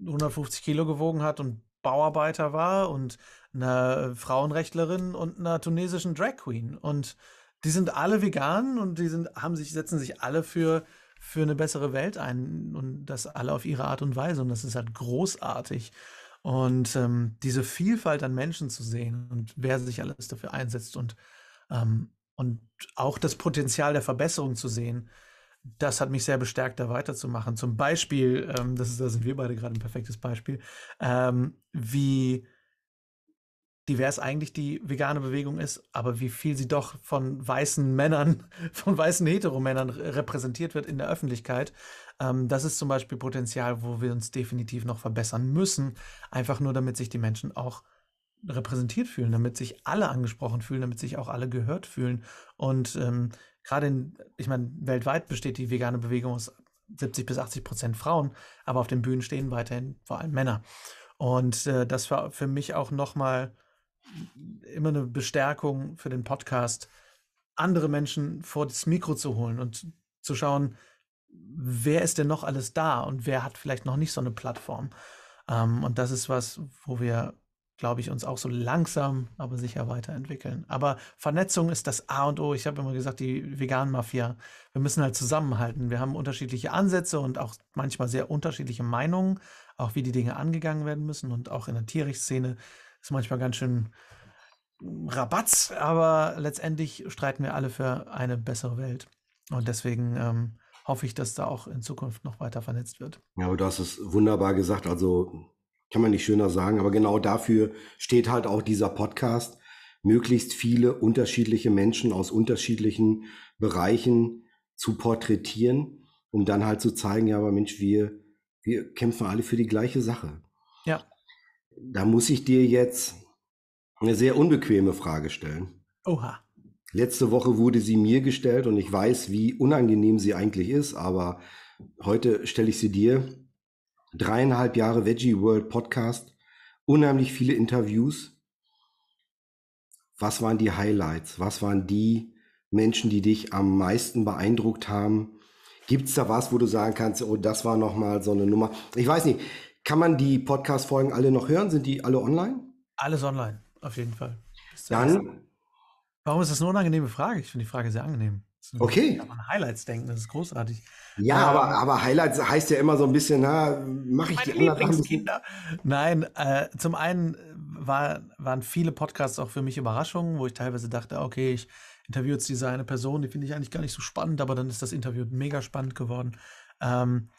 150 Kilo gewogen hat und Bauarbeiter war und eine äh, Frauenrechtlerin und einer tunesischen Drag Queen. Und die sind alle vegan und die sind, haben sich, setzen sich alle für, für eine bessere Welt ein und das alle auf ihre Art und Weise. Und das ist halt großartig. Und ähm, diese Vielfalt an Menschen zu sehen und wer sich alles dafür einsetzt und, ähm, und auch das Potenzial der Verbesserung zu sehen, das hat mich sehr bestärkt, da weiterzumachen. Zum Beispiel, ähm, das ist, da sind wir beide gerade ein perfektes Beispiel, ähm, wie divers eigentlich die vegane Bewegung ist, aber wie viel sie doch von weißen Männern, von weißen Heteromännern repräsentiert wird in der Öffentlichkeit. Ähm, das ist zum Beispiel Potenzial, wo wir uns definitiv noch verbessern müssen, einfach nur damit sich die Menschen auch repräsentiert fühlen, damit sich alle angesprochen fühlen, damit sich auch alle gehört fühlen. Und ähm, gerade in, ich meine, weltweit besteht die vegane Bewegung aus 70 bis 80 Prozent Frauen, aber auf den Bühnen stehen weiterhin vor allem Männer. Und äh, das war für mich auch nochmal immer eine Bestärkung für den Podcast, andere Menschen vor das Mikro zu holen und zu schauen, wer ist denn noch alles da und wer hat vielleicht noch nicht so eine Plattform. Ähm, und das ist was, wo wir glaube ich, uns auch so langsam, aber sicher weiterentwickeln. Aber Vernetzung ist das A und O. Ich habe immer gesagt, die Vegan-Mafia, wir müssen halt zusammenhalten. Wir haben unterschiedliche Ansätze und auch manchmal sehr unterschiedliche Meinungen, auch wie die Dinge angegangen werden müssen. Und auch in der Tierrechtsszene ist manchmal ganz schön Rabatz, aber letztendlich streiten wir alle für eine bessere Welt. Und deswegen ähm, hoffe ich, dass da auch in Zukunft noch weiter vernetzt wird. Ja, aber du hast es wunderbar gesagt. Also kann man nicht schöner sagen, aber genau dafür steht halt auch dieser Podcast, möglichst viele unterschiedliche Menschen aus unterschiedlichen Bereichen zu porträtieren, um dann halt zu zeigen, ja, aber Mensch, wir, wir kämpfen alle für die gleiche Sache. Ja. Da muss ich dir jetzt eine sehr unbequeme Frage stellen. Oha. Letzte Woche wurde sie mir gestellt und ich weiß, wie unangenehm sie eigentlich ist, aber heute stelle ich sie dir dreieinhalb Jahre Veggie World Podcast, unheimlich viele Interviews. Was waren die Highlights? Was waren die Menschen, die dich am meisten beeindruckt haben? Gibt es da was, wo du sagen kannst, oh, das war nochmal so eine Nummer? Ich weiß nicht, kann man die Podcast-Folgen alle noch hören? Sind die alle online? Alles online, auf jeden Fall. Dann. Warum ist das eine unangenehme Frage? Ich finde die Frage sehr angenehm. Okay. Kann man Highlights denken, das ist großartig. Ja, ähm, aber, aber Highlights heißt ja immer so ein bisschen, na, mache ich die anderen Kinder. Nein, äh, zum einen war, waren viele Podcasts auch für mich Überraschungen, wo ich teilweise dachte, okay, ich interviewe jetzt diese eine Person, die finde ich eigentlich gar nicht so spannend, aber dann ist das Interview mega spannend geworden. Ähm,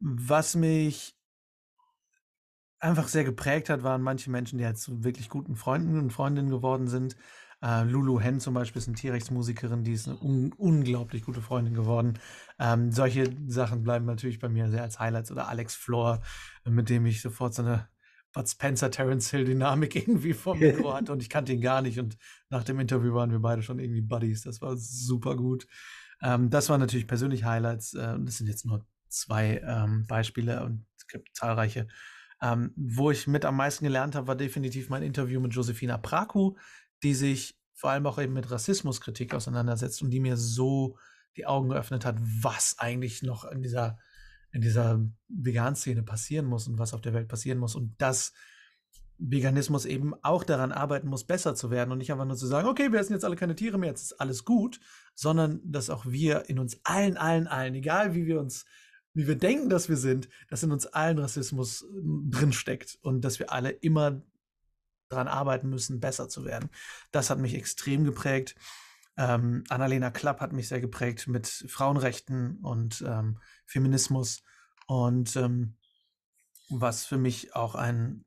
was mich einfach sehr geprägt hat, waren manche Menschen, die halt zu wirklich guten Freunden und Freundinnen geworden sind. Äh, Lulu Hen zum Beispiel ist eine Tierrechtsmusikerin, die ist eine un unglaublich gute Freundin geworden. Ähm, solche Sachen bleiben natürlich bei mir sehr als Highlights. Oder Alex Flor, mit dem ich sofort so eine Bud Spencer, Terence Hill Dynamik irgendwie vor Mikro hatte und ich kannte ihn gar nicht. Und nach dem Interview waren wir beide schon irgendwie Buddies. Das war super gut. Ähm, das waren natürlich persönlich Highlights. Äh, das sind jetzt nur zwei ähm, Beispiele und es gibt zahlreiche. Ähm, wo ich mit am meisten gelernt habe, war definitiv mein Interview mit Josefina Praku, die sich vor allem auch eben mit Rassismuskritik auseinandersetzt und die mir so die Augen geöffnet hat, was eigentlich noch in dieser, in dieser Vegan-Szene passieren muss und was auf der Welt passieren muss und dass Veganismus eben auch daran arbeiten muss, besser zu werden und nicht einfach nur zu sagen, okay, wir essen jetzt alle keine Tiere mehr, jetzt ist alles gut, sondern dass auch wir in uns allen, allen, allen, egal wie wir uns, wie wir denken, dass wir sind, dass in uns allen Rassismus äh, drinsteckt und dass wir alle immer daran arbeiten müssen, besser zu werden. Das hat mich extrem geprägt. Ähm, Annalena Klapp hat mich sehr geprägt mit Frauenrechten und ähm, Feminismus und ähm, was für mich auch ein,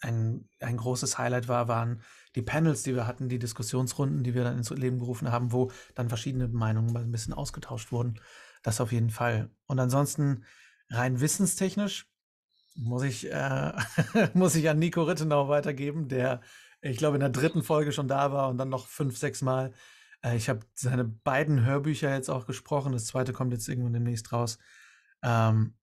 ein, ein großes Highlight war, waren die Panels, die wir hatten, die Diskussionsrunden, die wir dann ins Leben gerufen haben, wo dann verschiedene Meinungen mal ein bisschen ausgetauscht wurden. Das auf jeden Fall. Und ansonsten rein wissenstechnisch muss ich, äh, muss ich an Nico Rittenau weitergeben, der, ich glaube, in der dritten Folge schon da war und dann noch fünf, sechs Mal. Äh, ich habe seine beiden Hörbücher jetzt auch gesprochen. Das zweite kommt jetzt irgendwann demnächst raus. Ähm,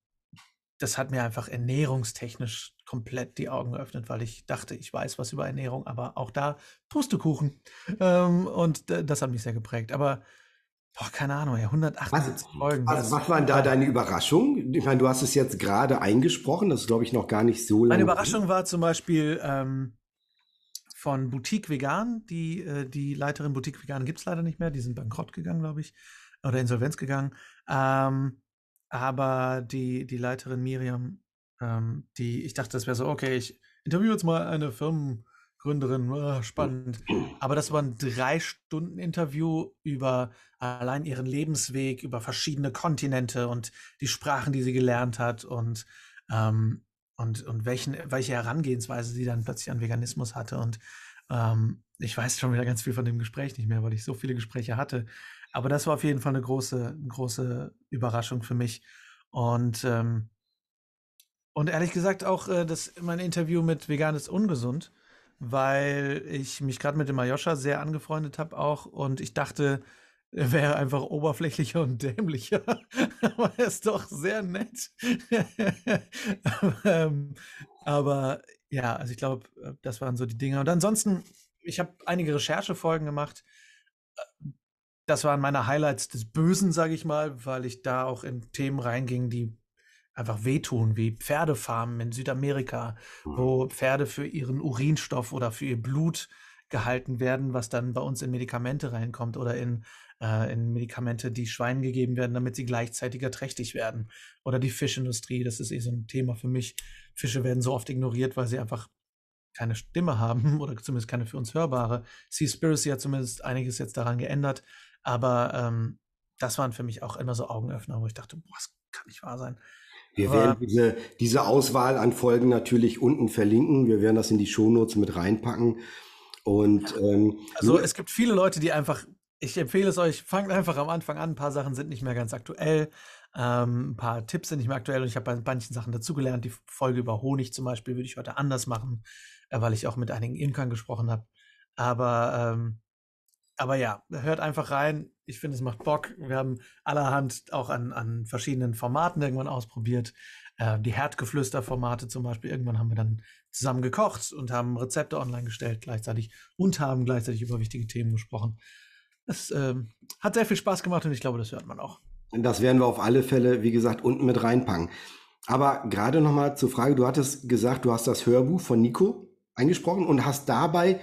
das hat mir einfach ernährungstechnisch komplett die Augen geöffnet, weil ich dachte, ich weiß was über Ernährung, aber auch da Pustekuchen. Ähm, und äh, das hat mich sehr geprägt. Aber Boah, keine Ahnung, 178 was, Folgen. Was, was waren da deine Überraschung? Ich meine, du hast es jetzt gerade eingesprochen, das ist, glaube ich, noch gar nicht so lange. Meine Überraschung drin. war zum Beispiel ähm, von Boutique Vegan, die, äh, die Leiterin Boutique Vegan gibt es leider nicht mehr, die sind bankrott gegangen, glaube ich, oder insolvenz gegangen. Ähm, aber die, die Leiterin Miriam, ähm, die, ich dachte, das wäre so, okay, ich interviewe jetzt mal eine Firmen. Gründerin, oh, spannend. Aber das war ein drei Stunden Interview über allein ihren Lebensweg, über verschiedene Kontinente und die Sprachen, die sie gelernt hat und ähm, und und welchen welche Herangehensweise sie dann plötzlich an Veganismus hatte und ähm, ich weiß schon wieder ganz viel von dem Gespräch nicht mehr, weil ich so viele Gespräche hatte. Aber das war auf jeden Fall eine große große Überraschung für mich und ähm, und ehrlich gesagt auch äh, das mein Interview mit Vegan ist ungesund weil ich mich gerade mit dem Ayosha sehr angefreundet habe auch und ich dachte, er wäre einfach oberflächlicher und dämlicher. aber er ist doch sehr nett. aber, ähm, aber ja, also ich glaube, äh, das waren so die Dinge. Und ansonsten, ich habe einige Recherchefolgen gemacht. Äh, das waren meine Highlights des Bösen, sage ich mal, weil ich da auch in Themen reinging, die einfach wehtun, wie Pferdefarmen in Südamerika, wo mhm. Pferde für ihren Urinstoff oder für ihr Blut gehalten werden, was dann bei uns in Medikamente reinkommt oder in, äh, in Medikamente, die Schweinen gegeben werden, damit sie gleichzeitig erträchtig werden. Oder die Fischindustrie, das ist eh so ein Thema für mich. Fische werden so oft ignoriert, weil sie einfach keine Stimme haben oder zumindest keine für uns hörbare. Seaspiracy hat zumindest einiges jetzt daran geändert, aber ähm, das waren für mich auch immer so Augenöffner, wo ich dachte, boah, das kann nicht wahr sein. Wir ah. werden diese, diese Auswahl an Folgen natürlich unten verlinken. Wir werden das in die Shownotes mit reinpacken. Und ähm, also es gibt viele Leute, die einfach, ich empfehle es euch, fangt einfach am Anfang an. Ein paar Sachen sind nicht mehr ganz aktuell, ähm, ein paar Tipps sind nicht mehr aktuell und ich habe bei manchen Sachen dazugelernt. Die Folge über Honig zum Beispiel würde ich heute anders machen, äh, weil ich auch mit einigen Inkern gesprochen habe. Aber ähm, aber ja, hört einfach rein ich finde, es macht Bock. Wir haben allerhand auch an, an verschiedenen Formaten irgendwann ausprobiert. Äh, die Herdgeflüster-Formate zum Beispiel. Irgendwann haben wir dann zusammen gekocht und haben Rezepte online gestellt gleichzeitig und haben gleichzeitig über wichtige Themen gesprochen. Es äh, hat sehr viel Spaß gemacht und ich glaube, das hört man auch. Das werden wir auf alle Fälle, wie gesagt, unten mit reinpacken. Aber gerade nochmal zur Frage, du hattest gesagt, du hast das Hörbuch von Nico eingesprochen und hast dabei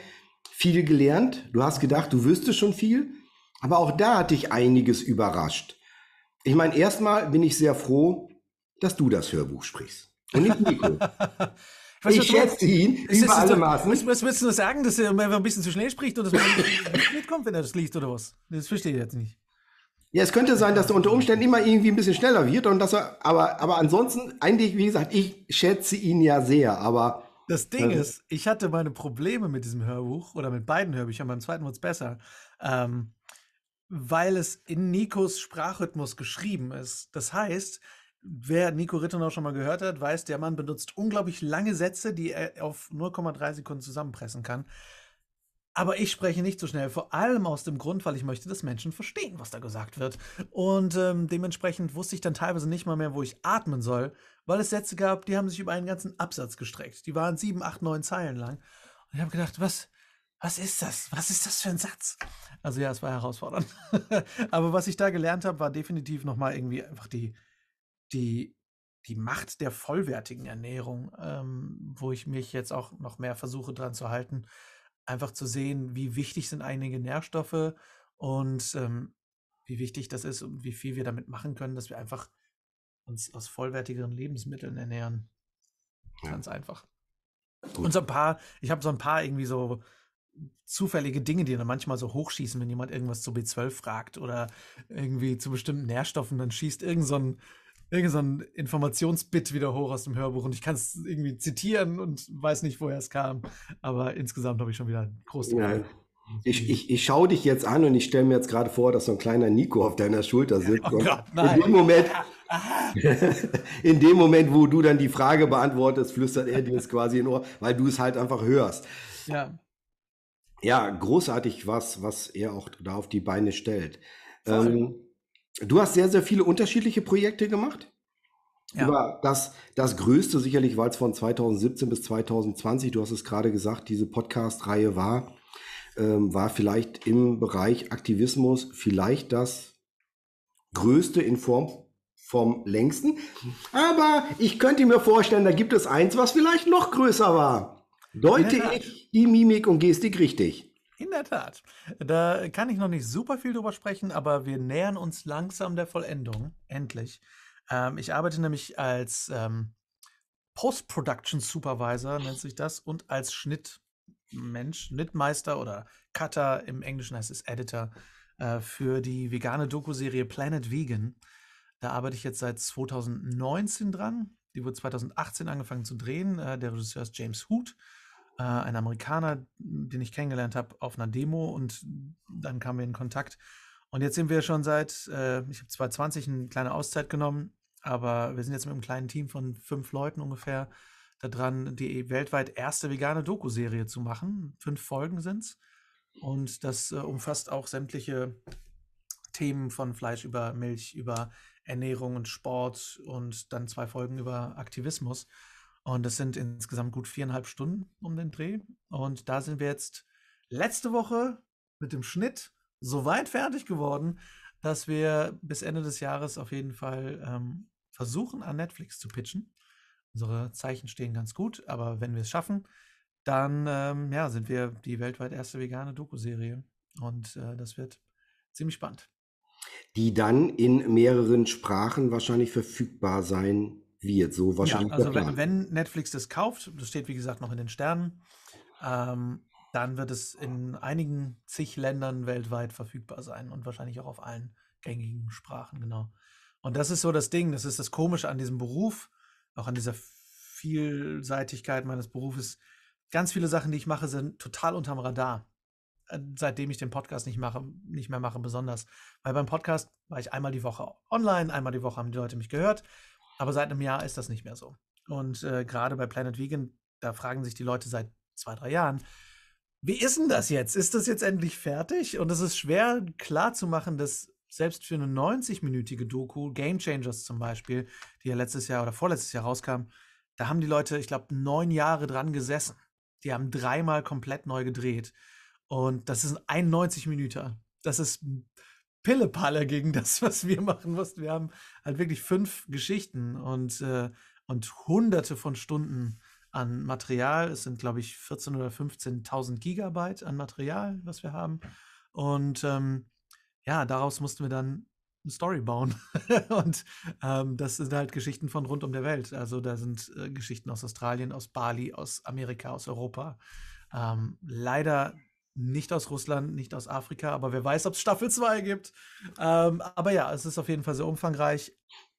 viel gelernt. Du hast gedacht, du wüsstest schon viel aber auch da hat dich einiges überrascht. Ich meine, erstmal bin ich sehr froh, dass du das Hörbuch sprichst. Und nicht Nico. Was ich schätze ihn ist über alle Maßen. Was, was würdest du nur sagen, dass er ein bisschen zu schnell spricht und dass man nicht mitkommt, wenn er das liest oder was? Das verstehe ich jetzt nicht. Ja, es könnte sein, dass er unter Umständen immer irgendwie ein bisschen schneller wird und dass er, aber, aber ansonsten, eigentlich, wie gesagt, ich schätze ihn ja sehr, aber. Das Ding also, ist, ich hatte meine Probleme mit diesem Hörbuch oder mit beiden Hörbüchern, beim zweiten wurde es besser. Ähm, weil es in Nikos Sprachrhythmus geschrieben ist. Das heißt, wer Nico Rittenau schon mal gehört hat, weiß, der Mann benutzt unglaublich lange Sätze, die er auf 0,3 Sekunden zusammenpressen kann. Aber ich spreche nicht so schnell, vor allem aus dem Grund, weil ich möchte, dass Menschen verstehen, was da gesagt wird. Und ähm, dementsprechend wusste ich dann teilweise nicht mal mehr, wo ich atmen soll, weil es Sätze gab, die haben sich über einen ganzen Absatz gestreckt. Die waren sieben, acht, neun Zeilen lang. Und ich habe gedacht, was, was ist das? Was ist das für ein Satz? Also ja, es war herausfordernd. Aber was ich da gelernt habe, war definitiv nochmal irgendwie einfach die, die, die Macht der vollwertigen Ernährung, ähm, wo ich mich jetzt auch noch mehr versuche dran zu halten, einfach zu sehen, wie wichtig sind einige Nährstoffe und ähm, wie wichtig das ist und wie viel wir damit machen können, dass wir einfach uns aus vollwertigeren Lebensmitteln ernähren. Ja. Ganz einfach. Gut. Und so ein paar, ich habe so ein paar irgendwie so zufällige Dinge, die dann manchmal so hochschießen, wenn jemand irgendwas zu B12 fragt oder irgendwie zu bestimmten Nährstoffen, dann schießt irgend so ein, irgend so ein Informationsbit wieder hoch aus dem Hörbuch und ich kann es irgendwie zitieren und weiß nicht, woher es kam. Aber insgesamt habe ich schon wieder einen großen ja. Ich, ich, ich schaue dich jetzt an und ich stelle mir jetzt gerade vor, dass so ein kleiner Nico auf deiner Schulter sitzt. Oh Gott, in dem Moment, ah, ah. in dem Moment, wo du dann die Frage beantwortest, flüstert er dir es quasi in Ohr, weil du es halt einfach hörst. Ja ja, großartig was, was er auch da auf die Beine stellt. Ähm, du hast sehr, sehr viele unterschiedliche Projekte gemacht. Ja. Über das, das größte sicherlich war es von 2017 bis 2020, du hast es gerade gesagt, diese Podcast-Reihe war, ähm, war vielleicht im Bereich Aktivismus vielleicht das größte in Form vom längsten. Hm. Aber ich könnte mir vorstellen, da gibt es eins, was vielleicht noch größer war. Deute ich die Mimik und Gestik richtig? In der Tat. Da kann ich noch nicht super viel drüber sprechen, aber wir nähern uns langsam der Vollendung. Endlich. Ähm, ich arbeite nämlich als ähm, Post-Production Supervisor, nennt sich das, und als Schnittmensch, Schnittmeister oder Cutter, im Englischen heißt es Editor, äh, für die vegane Doku-Serie Planet Vegan. Da arbeite ich jetzt seit 2019 dran. Die wurde 2018 angefangen zu drehen. Äh, der Regisseur ist James Hood äh, ein Amerikaner, den ich kennengelernt habe, auf einer Demo und dann kamen wir in Kontakt. Und jetzt sind wir schon seit, äh, ich habe 2020 eine kleine Auszeit genommen, aber wir sind jetzt mit einem kleinen Team von fünf Leuten ungefähr da dran, die weltweit erste vegane Doku-Serie zu machen. Fünf Folgen sind's. Und das äh, umfasst auch sämtliche Themen von Fleisch über Milch, über Ernährung und Sport und dann zwei Folgen über Aktivismus. Und das sind insgesamt gut viereinhalb Stunden um den Dreh. Und da sind wir jetzt letzte Woche mit dem Schnitt so weit fertig geworden, dass wir bis Ende des Jahres auf jeden Fall ähm, versuchen, an Netflix zu pitchen. Unsere Zeichen stehen ganz gut, aber wenn wir es schaffen, dann ähm, ja, sind wir die weltweit erste vegane Doku-Serie. Und äh, das wird ziemlich spannend. Die dann in mehreren Sprachen wahrscheinlich verfügbar sein wie jetzt so wahrscheinlich. Ja, also wenn, wenn, Netflix das kauft, das steht wie gesagt noch in den Sternen, ähm, dann wird es in einigen zig Ländern weltweit verfügbar sein und wahrscheinlich auch auf allen gängigen Sprachen, genau. Und das ist so das Ding, das ist das Komische an diesem Beruf, auch an dieser Vielseitigkeit meines Berufes. Ganz viele Sachen, die ich mache, sind total unterm Radar. Äh, seitdem ich den Podcast nicht mache, nicht mehr mache, besonders. Weil beim Podcast war ich einmal die Woche online, einmal die Woche haben die Leute mich gehört. Aber seit einem Jahr ist das nicht mehr so. Und äh, gerade bei Planet Vegan, da fragen sich die Leute seit zwei, drei Jahren, wie ist denn das jetzt? Ist das jetzt endlich fertig? Und es ist schwer klarzumachen, dass selbst für eine 90-minütige Doku, Game Changers zum Beispiel, die ja letztes Jahr oder vorletztes Jahr rauskam, da haben die Leute, ich glaube, neun Jahre dran gesessen. Die haben dreimal komplett neu gedreht. Und das ist ein 91 Minüter. Das ist hm, Pillepalle gegen das, was wir machen mussten. Wir haben halt wirklich fünf Geschichten und, äh, und hunderte von Stunden an Material. Es sind, glaube ich, 14.000 oder 15.000 Gigabyte an Material, was wir haben. Und ähm, ja, daraus mussten wir dann eine Story bauen. und ähm, das sind halt Geschichten von rund um der Welt. Also da sind äh, Geschichten aus Australien, aus Bali, aus Amerika, aus Europa. Ähm, leider nicht aus Russland, nicht aus Afrika, aber wer weiß, ob es Staffel 2 gibt. Ähm, aber ja, es ist auf jeden Fall sehr umfangreich.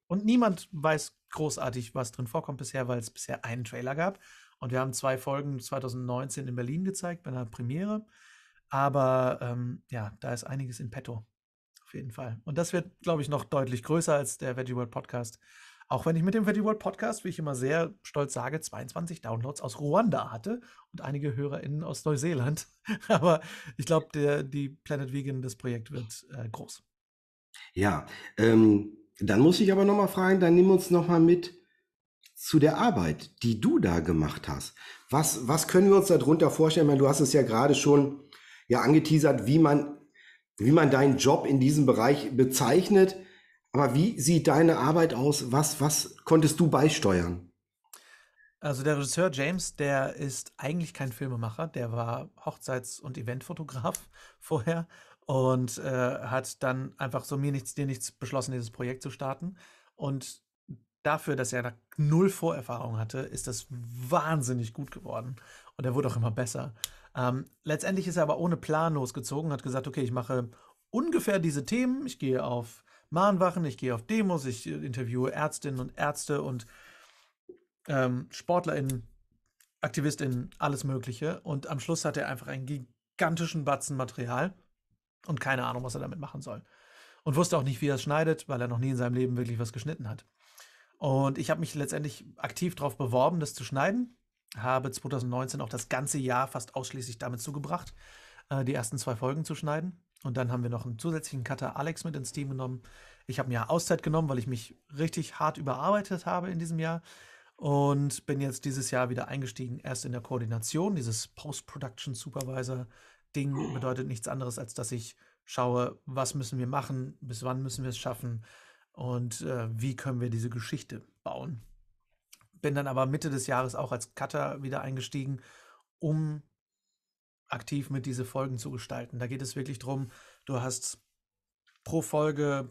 Und niemand weiß großartig, was drin vorkommt bisher, weil es bisher einen Trailer gab. Und wir haben zwei Folgen 2019 in Berlin gezeigt, bei einer Premiere. Aber ähm, ja, da ist einiges in petto. Auf jeden Fall. Und das wird, glaube ich, noch deutlich größer als der Veggie World Podcast. Auch wenn ich mit dem Fatty World Podcast, wie ich immer sehr stolz sage, 22 Downloads aus Ruanda hatte und einige HörerInnen aus Neuseeland. Aber ich glaube, die Planet Vegan, das Projekt wird äh, groß. Ja, ähm, dann muss ich aber nochmal fragen, dann nimm uns nochmal mit zu der Arbeit, die du da gemacht hast. Was, was können wir uns darunter vorstellen? Meine, du hast es ja gerade schon ja, angeteasert, wie man, wie man deinen Job in diesem Bereich bezeichnet. Aber wie sieht deine Arbeit aus? Was, was konntest du beisteuern? Also der Regisseur James, der ist eigentlich kein Filmemacher, der war Hochzeits- und Eventfotograf vorher und äh, hat dann einfach so mir nichts, dir nichts beschlossen, dieses Projekt zu starten. Und dafür, dass er da null Vorerfahrung hatte, ist das wahnsinnig gut geworden. Und er wurde auch immer besser. Ähm, letztendlich ist er aber ohne Plan losgezogen, hat gesagt, okay, ich mache ungefähr diese Themen, ich gehe auf Mahnwachen, ich gehe auf Demos, ich äh, interviewe Ärztinnen und Ärzte und ähm, SportlerInnen, AktivistInnen, alles Mögliche. Und am Schluss hat er einfach einen gigantischen Batzen Material und keine Ahnung, was er damit machen soll. Und wusste auch nicht, wie er es schneidet, weil er noch nie in seinem Leben wirklich was geschnitten hat. Und ich habe mich letztendlich aktiv darauf beworben, das zu schneiden. Habe 2019 auch das ganze Jahr fast ausschließlich damit zugebracht, äh, die ersten zwei Folgen zu schneiden. Und dann haben wir noch einen zusätzlichen Cutter Alex mit ins Team genommen. Ich habe mir Auszeit genommen, weil ich mich richtig hart überarbeitet habe in diesem Jahr und bin jetzt dieses Jahr wieder eingestiegen, erst in der Koordination. Dieses Post-Production Supervisor-Ding bedeutet nichts anderes, als dass ich schaue, was müssen wir machen, bis wann müssen wir es schaffen und äh, wie können wir diese Geschichte bauen. Bin dann aber Mitte des Jahres auch als Cutter wieder eingestiegen, um aktiv mit, diese Folgen zu gestalten. Da geht es wirklich darum, du hast pro Folge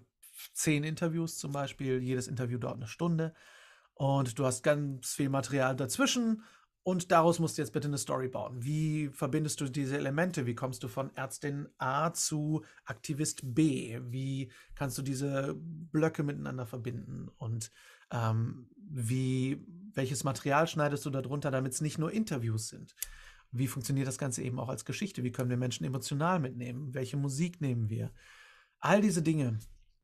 zehn Interviews zum Beispiel, jedes Interview dauert eine Stunde und du hast ganz viel Material dazwischen und daraus musst du jetzt bitte eine Story bauen. Wie verbindest du diese Elemente? Wie kommst du von Ärztin A zu Aktivist B? Wie kannst du diese Blöcke miteinander verbinden? Und ähm, wie, welches Material schneidest du darunter, damit es nicht nur Interviews sind? wie funktioniert das Ganze eben auch als Geschichte? Wie können wir Menschen emotional mitnehmen? Welche Musik nehmen wir? All diese Dinge.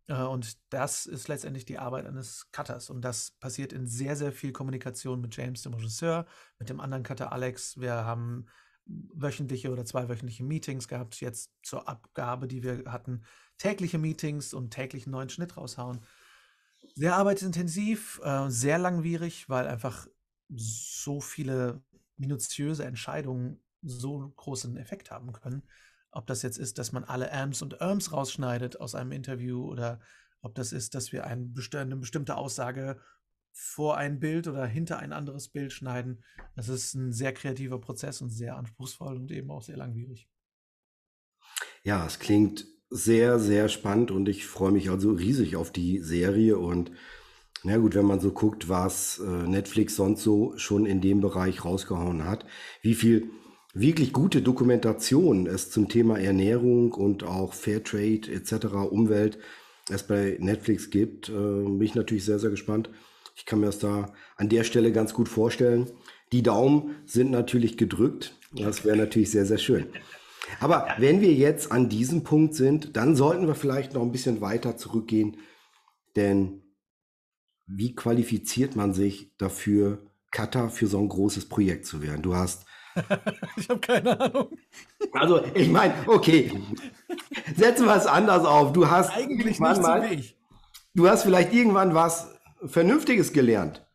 Äh, und das ist letztendlich die Arbeit eines Cutters. Und das passiert in sehr, sehr viel Kommunikation mit James, dem Regisseur, mit dem anderen Cutter Alex. Wir haben wöchentliche oder zweiwöchentliche Meetings gehabt, jetzt zur Abgabe, die wir hatten, tägliche Meetings und täglich einen neuen Schnitt raushauen. Sehr arbeitsintensiv, äh, sehr langwierig, weil einfach so viele minutiöse Entscheidungen so großen Effekt haben können. Ob das jetzt ist, dass man alle Amps und Erms rausschneidet aus einem Interview oder ob das ist, dass wir eine bestimmte Aussage vor ein Bild oder hinter ein anderes Bild schneiden. Das ist ein sehr kreativer Prozess und sehr anspruchsvoll und eben auch sehr langwierig. Ja, es klingt sehr, sehr spannend und ich freue mich also riesig auf die Serie und na gut, wenn man so guckt, was äh, Netflix sonst so schon in dem Bereich rausgehauen hat, wie viel wirklich gute Dokumentation es zum Thema Ernährung und auch Fairtrade etc. Umwelt es bei Netflix gibt, äh, bin ich natürlich sehr, sehr gespannt. Ich kann mir das da an der Stelle ganz gut vorstellen. Die Daumen sind natürlich gedrückt. Das wäre natürlich sehr, sehr schön. Aber wenn wir jetzt an diesem Punkt sind, dann sollten wir vielleicht noch ein bisschen weiter zurückgehen, denn wie qualifiziert man sich dafür, Cutter für so ein großes Projekt zu werden? Du hast. ich habe keine Ahnung. Also, ich meine, okay, setzen wir es anders auf. Du hast eigentlich nicht mal, Weg. Du hast vielleicht irgendwann was Vernünftiges gelernt.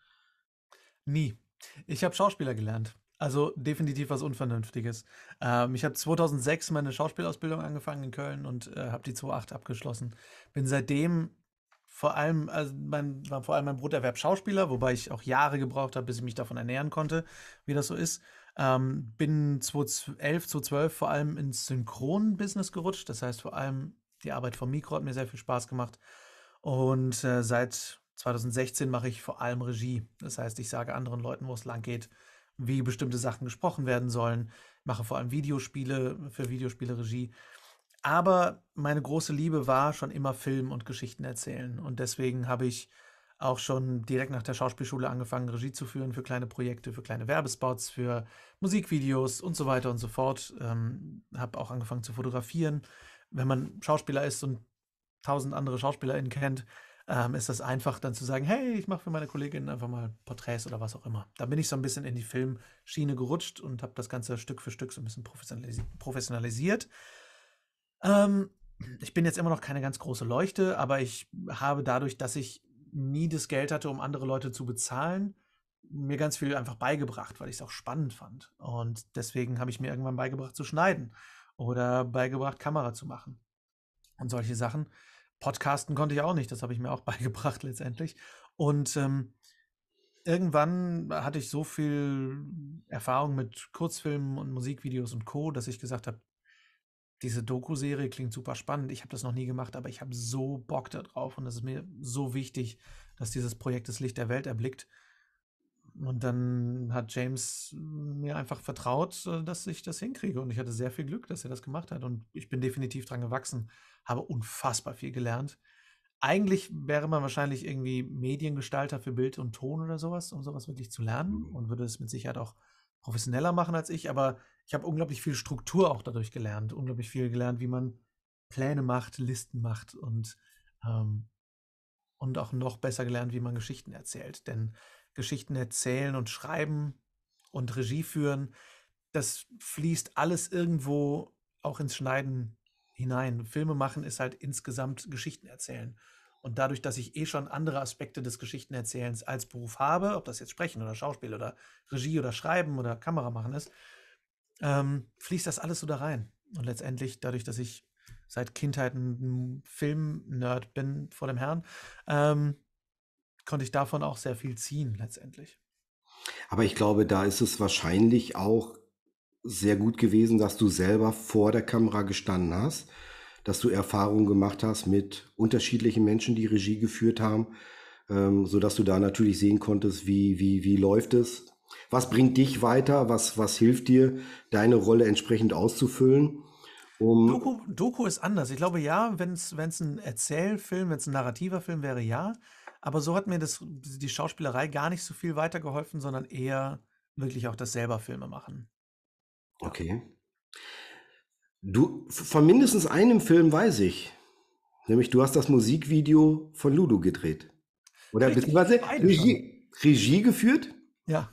Nie. Ich habe Schauspieler gelernt. Also definitiv was Unvernünftiges. Ähm, ich habe 2006 meine Schauspielausbildung angefangen in Köln und äh, habe die 2008 abgeschlossen. Bin seitdem vor allem, also mein, vor allem mein Broterwerb Schauspieler, wobei ich auch Jahre gebraucht habe, bis ich mich davon ernähren konnte, wie das so ist. Ähm, bin 2011, 2012 vor allem ins Synchron-Business gerutscht. Das heißt, vor allem die Arbeit vom Mikro hat mir sehr viel Spaß gemacht. Und äh, seit 2016 mache ich vor allem Regie. Das heißt, ich sage anderen Leuten, wo es lang geht, wie bestimmte Sachen gesprochen werden sollen. Mache vor allem Videospiele für Videospiele Regie aber meine große Liebe war schon immer Film und Geschichten erzählen. Und deswegen habe ich auch schon direkt nach der Schauspielschule angefangen, Regie zu führen für kleine Projekte, für kleine Werbespots, für Musikvideos und so weiter und so fort. Ähm, habe auch angefangen zu fotografieren. Wenn man Schauspieler ist und tausend andere SchauspielerInnen kennt, ähm, ist das einfach dann zu sagen, hey, ich mache für meine Kolleginnen einfach mal Porträts oder was auch immer. Da bin ich so ein bisschen in die Filmschiene gerutscht und habe das Ganze Stück für Stück so ein bisschen professionalis professionalisiert ähm, ich bin jetzt immer noch keine ganz große Leuchte, aber ich habe dadurch, dass ich nie das Geld hatte, um andere Leute zu bezahlen, mir ganz viel einfach beigebracht, weil ich es auch spannend fand. Und deswegen habe ich mir irgendwann beigebracht zu schneiden oder beigebracht, Kamera zu machen und solche Sachen. Podcasten konnte ich auch nicht, das habe ich mir auch beigebracht letztendlich. Und ähm, irgendwann hatte ich so viel Erfahrung mit Kurzfilmen und Musikvideos und Co, dass ich gesagt habe, diese Doku-Serie klingt super spannend. Ich habe das noch nie gemacht, aber ich habe so Bock darauf und es ist mir so wichtig, dass dieses Projekt das Licht der Welt erblickt. Und dann hat James mir einfach vertraut, äh, dass ich das hinkriege. Und ich hatte sehr viel Glück, dass er das gemacht hat. Und ich bin definitiv dran gewachsen, habe unfassbar viel gelernt. Eigentlich wäre man wahrscheinlich irgendwie Mediengestalter für Bild und Ton oder sowas, um sowas wirklich zu lernen mhm. und würde es mit Sicherheit auch professioneller machen als ich. Aber ich habe unglaublich viel Struktur auch dadurch gelernt, unglaublich viel gelernt, wie man Pläne macht, Listen macht und, ähm, und auch noch besser gelernt, wie man Geschichten erzählt. Denn Geschichten erzählen und schreiben und Regie führen, das fließt alles irgendwo auch ins Schneiden hinein. Filme machen ist halt insgesamt Geschichten erzählen. Und dadurch, dass ich eh schon andere Aspekte des Geschichtenerzählens als Beruf habe, ob das jetzt Sprechen oder Schauspiel oder Regie oder Schreiben oder Kamera machen ist, ähm, fließt das alles so da rein. Und letztendlich, dadurch, dass ich seit Kindheit ein Film-Nerd bin vor dem Herrn, ähm, konnte ich davon auch sehr viel ziehen letztendlich. Aber ich glaube, da ist es wahrscheinlich auch sehr gut gewesen, dass du selber vor der Kamera gestanden hast, dass du Erfahrungen gemacht hast mit unterschiedlichen Menschen, die Regie geführt haben, ähm, sodass du da natürlich sehen konntest, wie, wie, wie läuft es, was bringt dich weiter? Was, was hilft dir, deine Rolle entsprechend auszufüllen? Um Doku, Doku ist anders. Ich glaube ja, wenn es ein Erzählfilm, wenn es ein narrativer Film wäre, ja. Aber so hat mir das, die Schauspielerei gar nicht so viel weitergeholfen, sondern eher wirklich auch das selber Filme machen. Okay. Du, von mindestens einem Film weiß ich. Nämlich, du hast das Musikvideo von Ludo gedreht. Oder Richtig, beziehungsweise Regie, Regie geführt? Ja.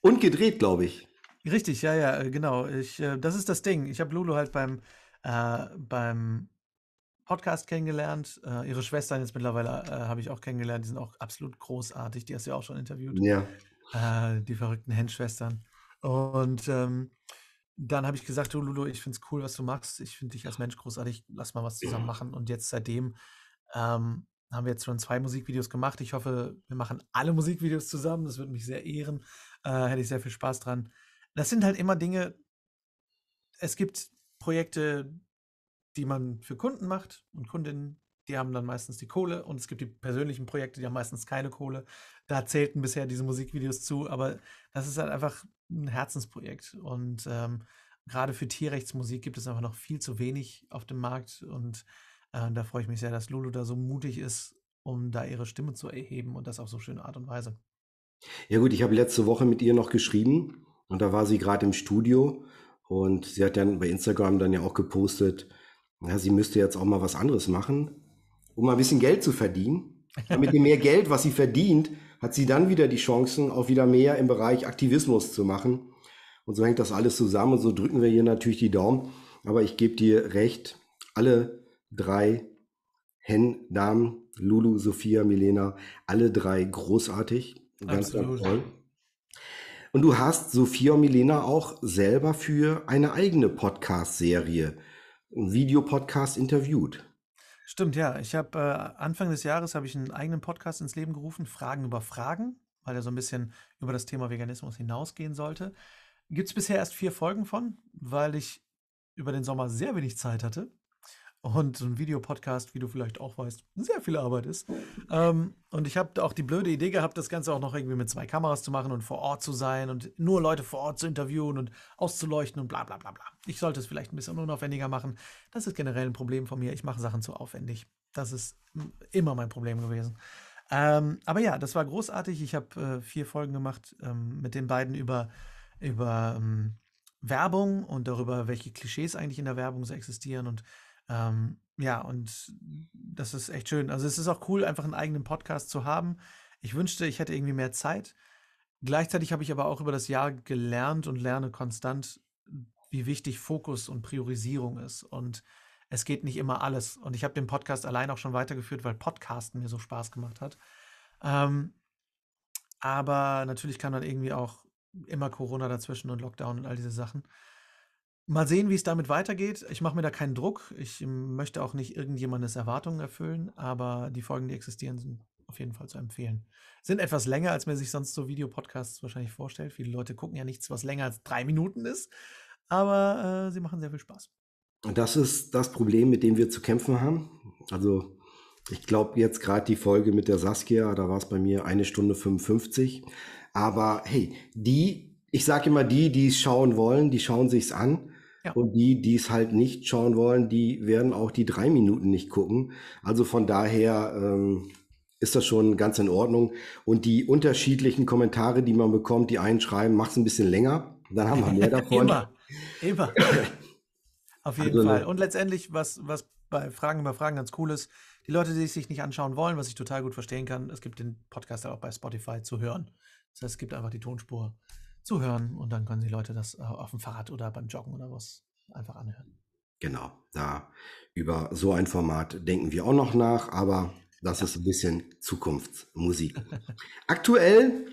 Und gedreht, glaube ich. Richtig, ja, ja, äh, genau. Ich, äh, das ist das Ding. Ich habe Lulu halt beim, äh, beim Podcast kennengelernt. Äh, ihre Schwestern jetzt mittlerweile äh, habe ich auch kennengelernt. Die sind auch absolut großartig. Die hast du ja auch schon interviewt. Ja. Äh, die verrückten Henschwestern. Und ähm, dann habe ich gesagt, du Lulu, ich finde es cool, was du machst. Ich finde dich als Mensch großartig. Lass mal was zusammen machen. Und jetzt seitdem ähm, haben wir jetzt schon zwei Musikvideos gemacht. Ich hoffe, wir machen alle Musikvideos zusammen. Das würde mich sehr ehren. Äh, hätte ich sehr viel Spaß dran. Das sind halt immer Dinge. Es gibt Projekte, die man für Kunden macht und Kundinnen, die haben dann meistens die Kohle und es gibt die persönlichen Projekte, die haben meistens keine Kohle. Da zählten bisher diese Musikvideos zu, aber das ist halt einfach ein Herzensprojekt und ähm, gerade für Tierrechtsmusik gibt es einfach noch viel zu wenig auf dem Markt und äh, da freue ich mich sehr, dass Lulu da so mutig ist, um da ihre Stimme zu erheben und das auf so schöne Art und Weise. Ja gut, ich habe letzte Woche mit ihr noch geschrieben und da war sie gerade im Studio und sie hat dann bei Instagram dann ja auch gepostet, ja, sie müsste jetzt auch mal was anderes machen, um mal ein bisschen Geld zu verdienen. Und mit dem mehr Geld, was sie verdient, hat sie dann wieder die Chancen, auch wieder mehr im Bereich Aktivismus zu machen. Und so hängt das alles zusammen und so drücken wir hier natürlich die Daumen. Aber ich gebe dir recht, alle drei, Hen, Damen, Lulu, Sophia, Milena, alle drei großartig. Ganz, ganz toll. Und du hast Sophia und Milena auch selber für eine eigene Podcast-Serie, einen Videopodcast interviewt. Stimmt, ja. Ich habe äh, Anfang des Jahres habe ich einen eigenen Podcast ins Leben gerufen, Fragen über Fragen, weil er so ein bisschen über das Thema Veganismus hinausgehen sollte. Gibt es bisher erst vier Folgen von, weil ich über den Sommer sehr wenig Zeit hatte und so ein Videopodcast, wie du vielleicht auch weißt, sehr viel Arbeit ist. Ähm, und ich habe auch die blöde Idee gehabt, das Ganze auch noch irgendwie mit zwei Kameras zu machen und vor Ort zu sein und nur Leute vor Ort zu interviewen und auszuleuchten und bla bla bla bla. Ich sollte es vielleicht ein bisschen unaufwendiger machen. Das ist generell ein Problem von mir. Ich mache Sachen zu aufwendig. Das ist hm, immer mein Problem gewesen. Ähm, aber ja, das war großartig. Ich habe äh, vier Folgen gemacht ähm, mit den beiden über, über ähm, Werbung und darüber, welche Klischees eigentlich in der Werbung so existieren und ähm, ja, und das ist echt schön. Also es ist auch cool, einfach einen eigenen Podcast zu haben. Ich wünschte, ich hätte irgendwie mehr Zeit. Gleichzeitig habe ich aber auch über das Jahr gelernt und lerne konstant, wie wichtig Fokus und Priorisierung ist. Und es geht nicht immer alles. Und ich habe den Podcast allein auch schon weitergeführt, weil Podcasten mir so Spaß gemacht hat. Ähm, aber natürlich kam dann irgendwie auch immer Corona dazwischen und Lockdown und all diese Sachen. Mal sehen, wie es damit weitergeht. Ich mache mir da keinen Druck. Ich möchte auch nicht irgendjemandes Erwartungen erfüllen, aber die Folgen, die existieren, sind auf jeden Fall zu empfehlen. Sind etwas länger, als man sich sonst so Videopodcasts wahrscheinlich vorstellt. Viele Leute gucken ja nichts, was länger als drei Minuten ist, aber äh, sie machen sehr viel Spaß. Das ist das Problem, mit dem wir zu kämpfen haben. Also ich glaube jetzt gerade die Folge mit der Saskia, da war es bei mir eine Stunde 55. Aber hey, die, ich sage immer die, die es schauen wollen, die schauen sich es an. Ja. Und die, die es halt nicht schauen wollen, die werden auch die drei Minuten nicht gucken. Also von daher ähm, ist das schon ganz in Ordnung. Und die unterschiedlichen Kommentare, die man bekommt, die einen schreiben, es ein bisschen länger, dann haben wir mehr davon. immer, immer. Auf jeden also, ne. Fall. Und letztendlich, was, was bei Fragen über Fragen ganz cool ist, die Leute, die es sich nicht anschauen wollen, was ich total gut verstehen kann, es gibt den Podcast auch bei Spotify zu hören. Das heißt, es gibt einfach die Tonspur zuhören und dann können die Leute das äh, auf dem Fahrrad oder beim Joggen oder was einfach anhören. Genau, da über so ein Format denken wir auch noch nach, aber das ist ein bisschen Zukunftsmusik. Aktuell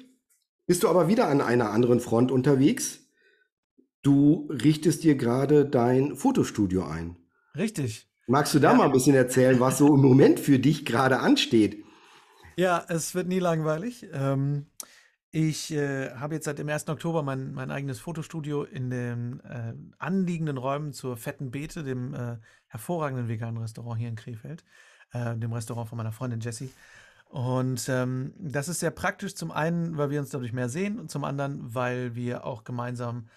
bist du aber wieder an einer anderen Front unterwegs. Du richtest dir gerade dein Fotostudio ein. Richtig. Magst du da ja. mal ein bisschen erzählen, was so im Moment für dich gerade ansteht? Ja, es wird nie langweilig. Ähm, ich äh, habe jetzt seit dem 1. Oktober mein, mein eigenes Fotostudio in den äh, anliegenden Räumen zur Fetten Beete, dem äh, hervorragenden veganen Restaurant hier in Krefeld, äh, dem Restaurant von meiner Freundin Jessie. Und ähm, das ist sehr praktisch, zum einen, weil wir uns dadurch mehr sehen und zum anderen, weil wir auch gemeinsam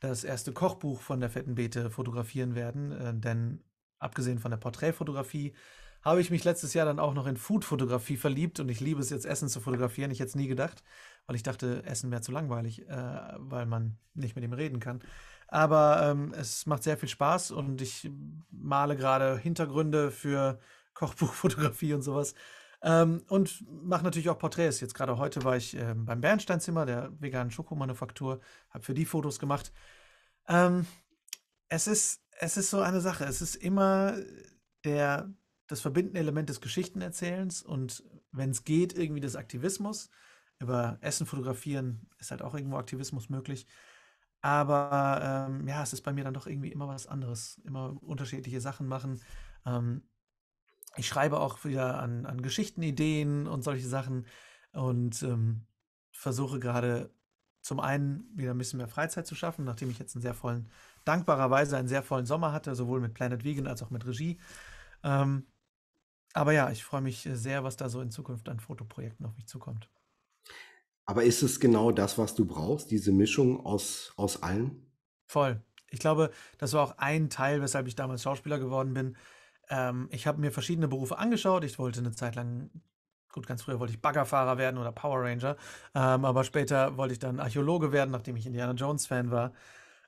das erste Kochbuch von der Fetten Beete fotografieren werden. Äh, denn abgesehen von der Porträtfotografie habe ich mich letztes Jahr dann auch noch in Foodfotografie verliebt und ich liebe es jetzt, Essen zu fotografieren. Ich hätte es nie gedacht weil ich dachte, Essen wäre zu langweilig, äh, weil man nicht mit ihm reden kann. Aber ähm, es macht sehr viel Spaß und ich male gerade Hintergründe für Kochbuchfotografie und sowas. Ähm, und mache natürlich auch Porträts. Jetzt gerade heute war ich äh, beim Bernsteinzimmer, der veganen Schokomanufaktur, habe für die Fotos gemacht. Ähm, es, ist, es ist so eine Sache. Es ist immer der, das verbindende Element des Geschichtenerzählens und wenn es geht, irgendwie des Aktivismus über Essen fotografieren ist halt auch irgendwo Aktivismus möglich. Aber ähm, ja, es ist bei mir dann doch irgendwie immer was anderes, immer unterschiedliche Sachen machen. Ähm, ich schreibe auch wieder an, an Geschichten, Ideen und solche Sachen und ähm, versuche gerade zum einen wieder ein bisschen mehr Freizeit zu schaffen, nachdem ich jetzt einen sehr vollen, dankbarerweise einen sehr vollen Sommer hatte, sowohl mit Planet Vegan als auch mit Regie. Ähm, aber ja, ich freue mich sehr, was da so in Zukunft an Fotoprojekten auf mich zukommt. Aber ist es genau das, was du brauchst, diese Mischung aus, aus allen? Voll. Ich glaube, das war auch ein Teil, weshalb ich damals Schauspieler geworden bin. Ähm, ich habe mir verschiedene Berufe angeschaut. Ich wollte eine Zeit lang gut, ganz früher wollte ich Baggerfahrer werden oder Power Ranger, ähm, aber später wollte ich dann Archäologe werden, nachdem ich Indiana Jones Fan war.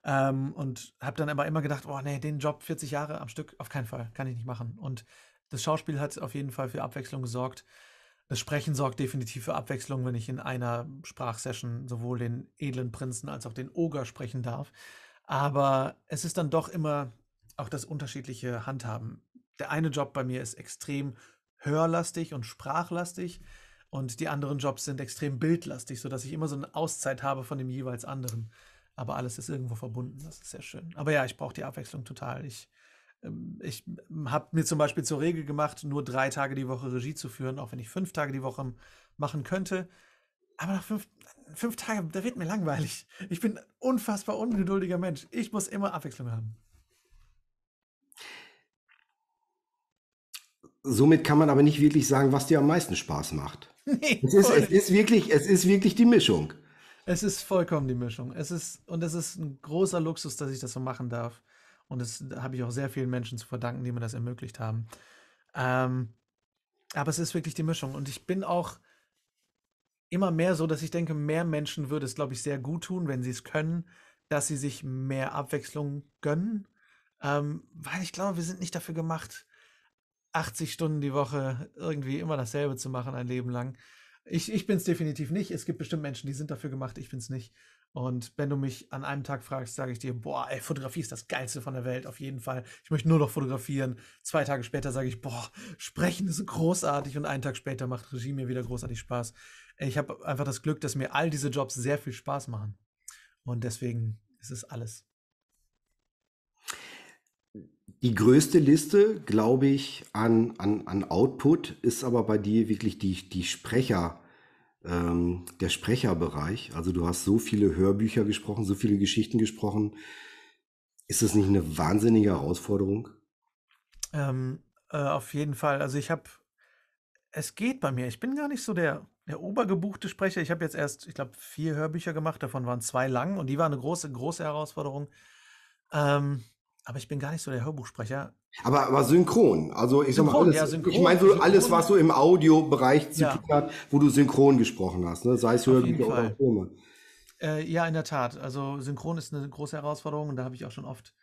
Ähm, und habe dann aber immer gedacht, oh nee, den Job 40 Jahre am Stück, auf keinen Fall, kann ich nicht machen. Und das Schauspiel hat auf jeden Fall für Abwechslung gesorgt. Das Sprechen sorgt definitiv für Abwechslung, wenn ich in einer Sprachsession sowohl den edlen Prinzen als auch den Oger sprechen darf. Aber es ist dann doch immer auch das unterschiedliche Handhaben. Der eine Job bei mir ist extrem hörlastig und sprachlastig und die anderen Jobs sind extrem bildlastig, sodass ich immer so eine Auszeit habe von dem jeweils anderen. Aber alles ist irgendwo verbunden, das ist sehr schön. Aber ja, ich brauche die Abwechslung total. Ich ähm, ich ähm, habe mir zum Beispiel zur Regel gemacht, nur drei Tage die Woche Regie zu führen, auch wenn ich fünf Tage die Woche machen könnte. Aber nach fünf, fünf Tagen, da wird mir langweilig. Ich bin unfassbar ungeduldiger Mensch. Ich muss immer Abwechslung haben. Somit kann man aber nicht wirklich sagen, was dir am meisten Spaß macht. Nee, es, ist, es, ist wirklich, es ist wirklich die Mischung. Es ist vollkommen die Mischung. Es ist, und es ist ein großer Luxus, dass ich das so machen darf. Und das habe ich auch sehr vielen Menschen zu verdanken, die mir das ermöglicht haben. Ähm, aber es ist wirklich die Mischung. Und ich bin auch immer mehr so, dass ich denke, mehr Menschen würde es, glaube ich, sehr gut tun, wenn sie es können, dass sie sich mehr Abwechslung gönnen. Ähm, weil ich glaube, wir sind nicht dafür gemacht, 80 Stunden die Woche irgendwie immer dasselbe zu machen, ein Leben lang. Ich, ich bin es definitiv nicht. Es gibt bestimmt Menschen, die sind dafür gemacht, ich bin es nicht. Und wenn du mich an einem Tag fragst, sage ich dir, boah, ey, Fotografie ist das Geilste von der Welt, auf jeden Fall. Ich möchte nur noch fotografieren. Zwei Tage später sage ich, boah, sprechen ist großartig. Und einen Tag später macht Regie mir wieder großartig Spaß. Ich habe einfach das Glück, dass mir all diese Jobs sehr viel Spaß machen. Und deswegen ist es alles. Die größte Liste, glaube ich, an, an, an Output ist aber bei dir wirklich die, die Sprecher ähm, der Sprecherbereich. Also du hast so viele Hörbücher gesprochen, so viele Geschichten gesprochen. Ist das nicht eine wahnsinnige Herausforderung? Ähm, äh, auf jeden Fall. Also ich habe, es geht bei mir. Ich bin gar nicht so der, der obergebuchte Sprecher. Ich habe jetzt erst, ich glaube, vier Hörbücher gemacht. Davon waren zwei lang und die waren eine große, große Herausforderung. Ähm, aber ich bin gar nicht so der Hörbuchsprecher. Aber, aber synchron. Also ich synchron, sag mal, alles, ja, synchron, ich meine so synchron. alles, was so im Audiobereich zu ja. tun hat, wo du synchron gesprochen hast, ne? sei es Hörbücher oder Filme. Äh, ja, in der Tat. Also synchron ist eine große Herausforderung und da habe ich auch schon oft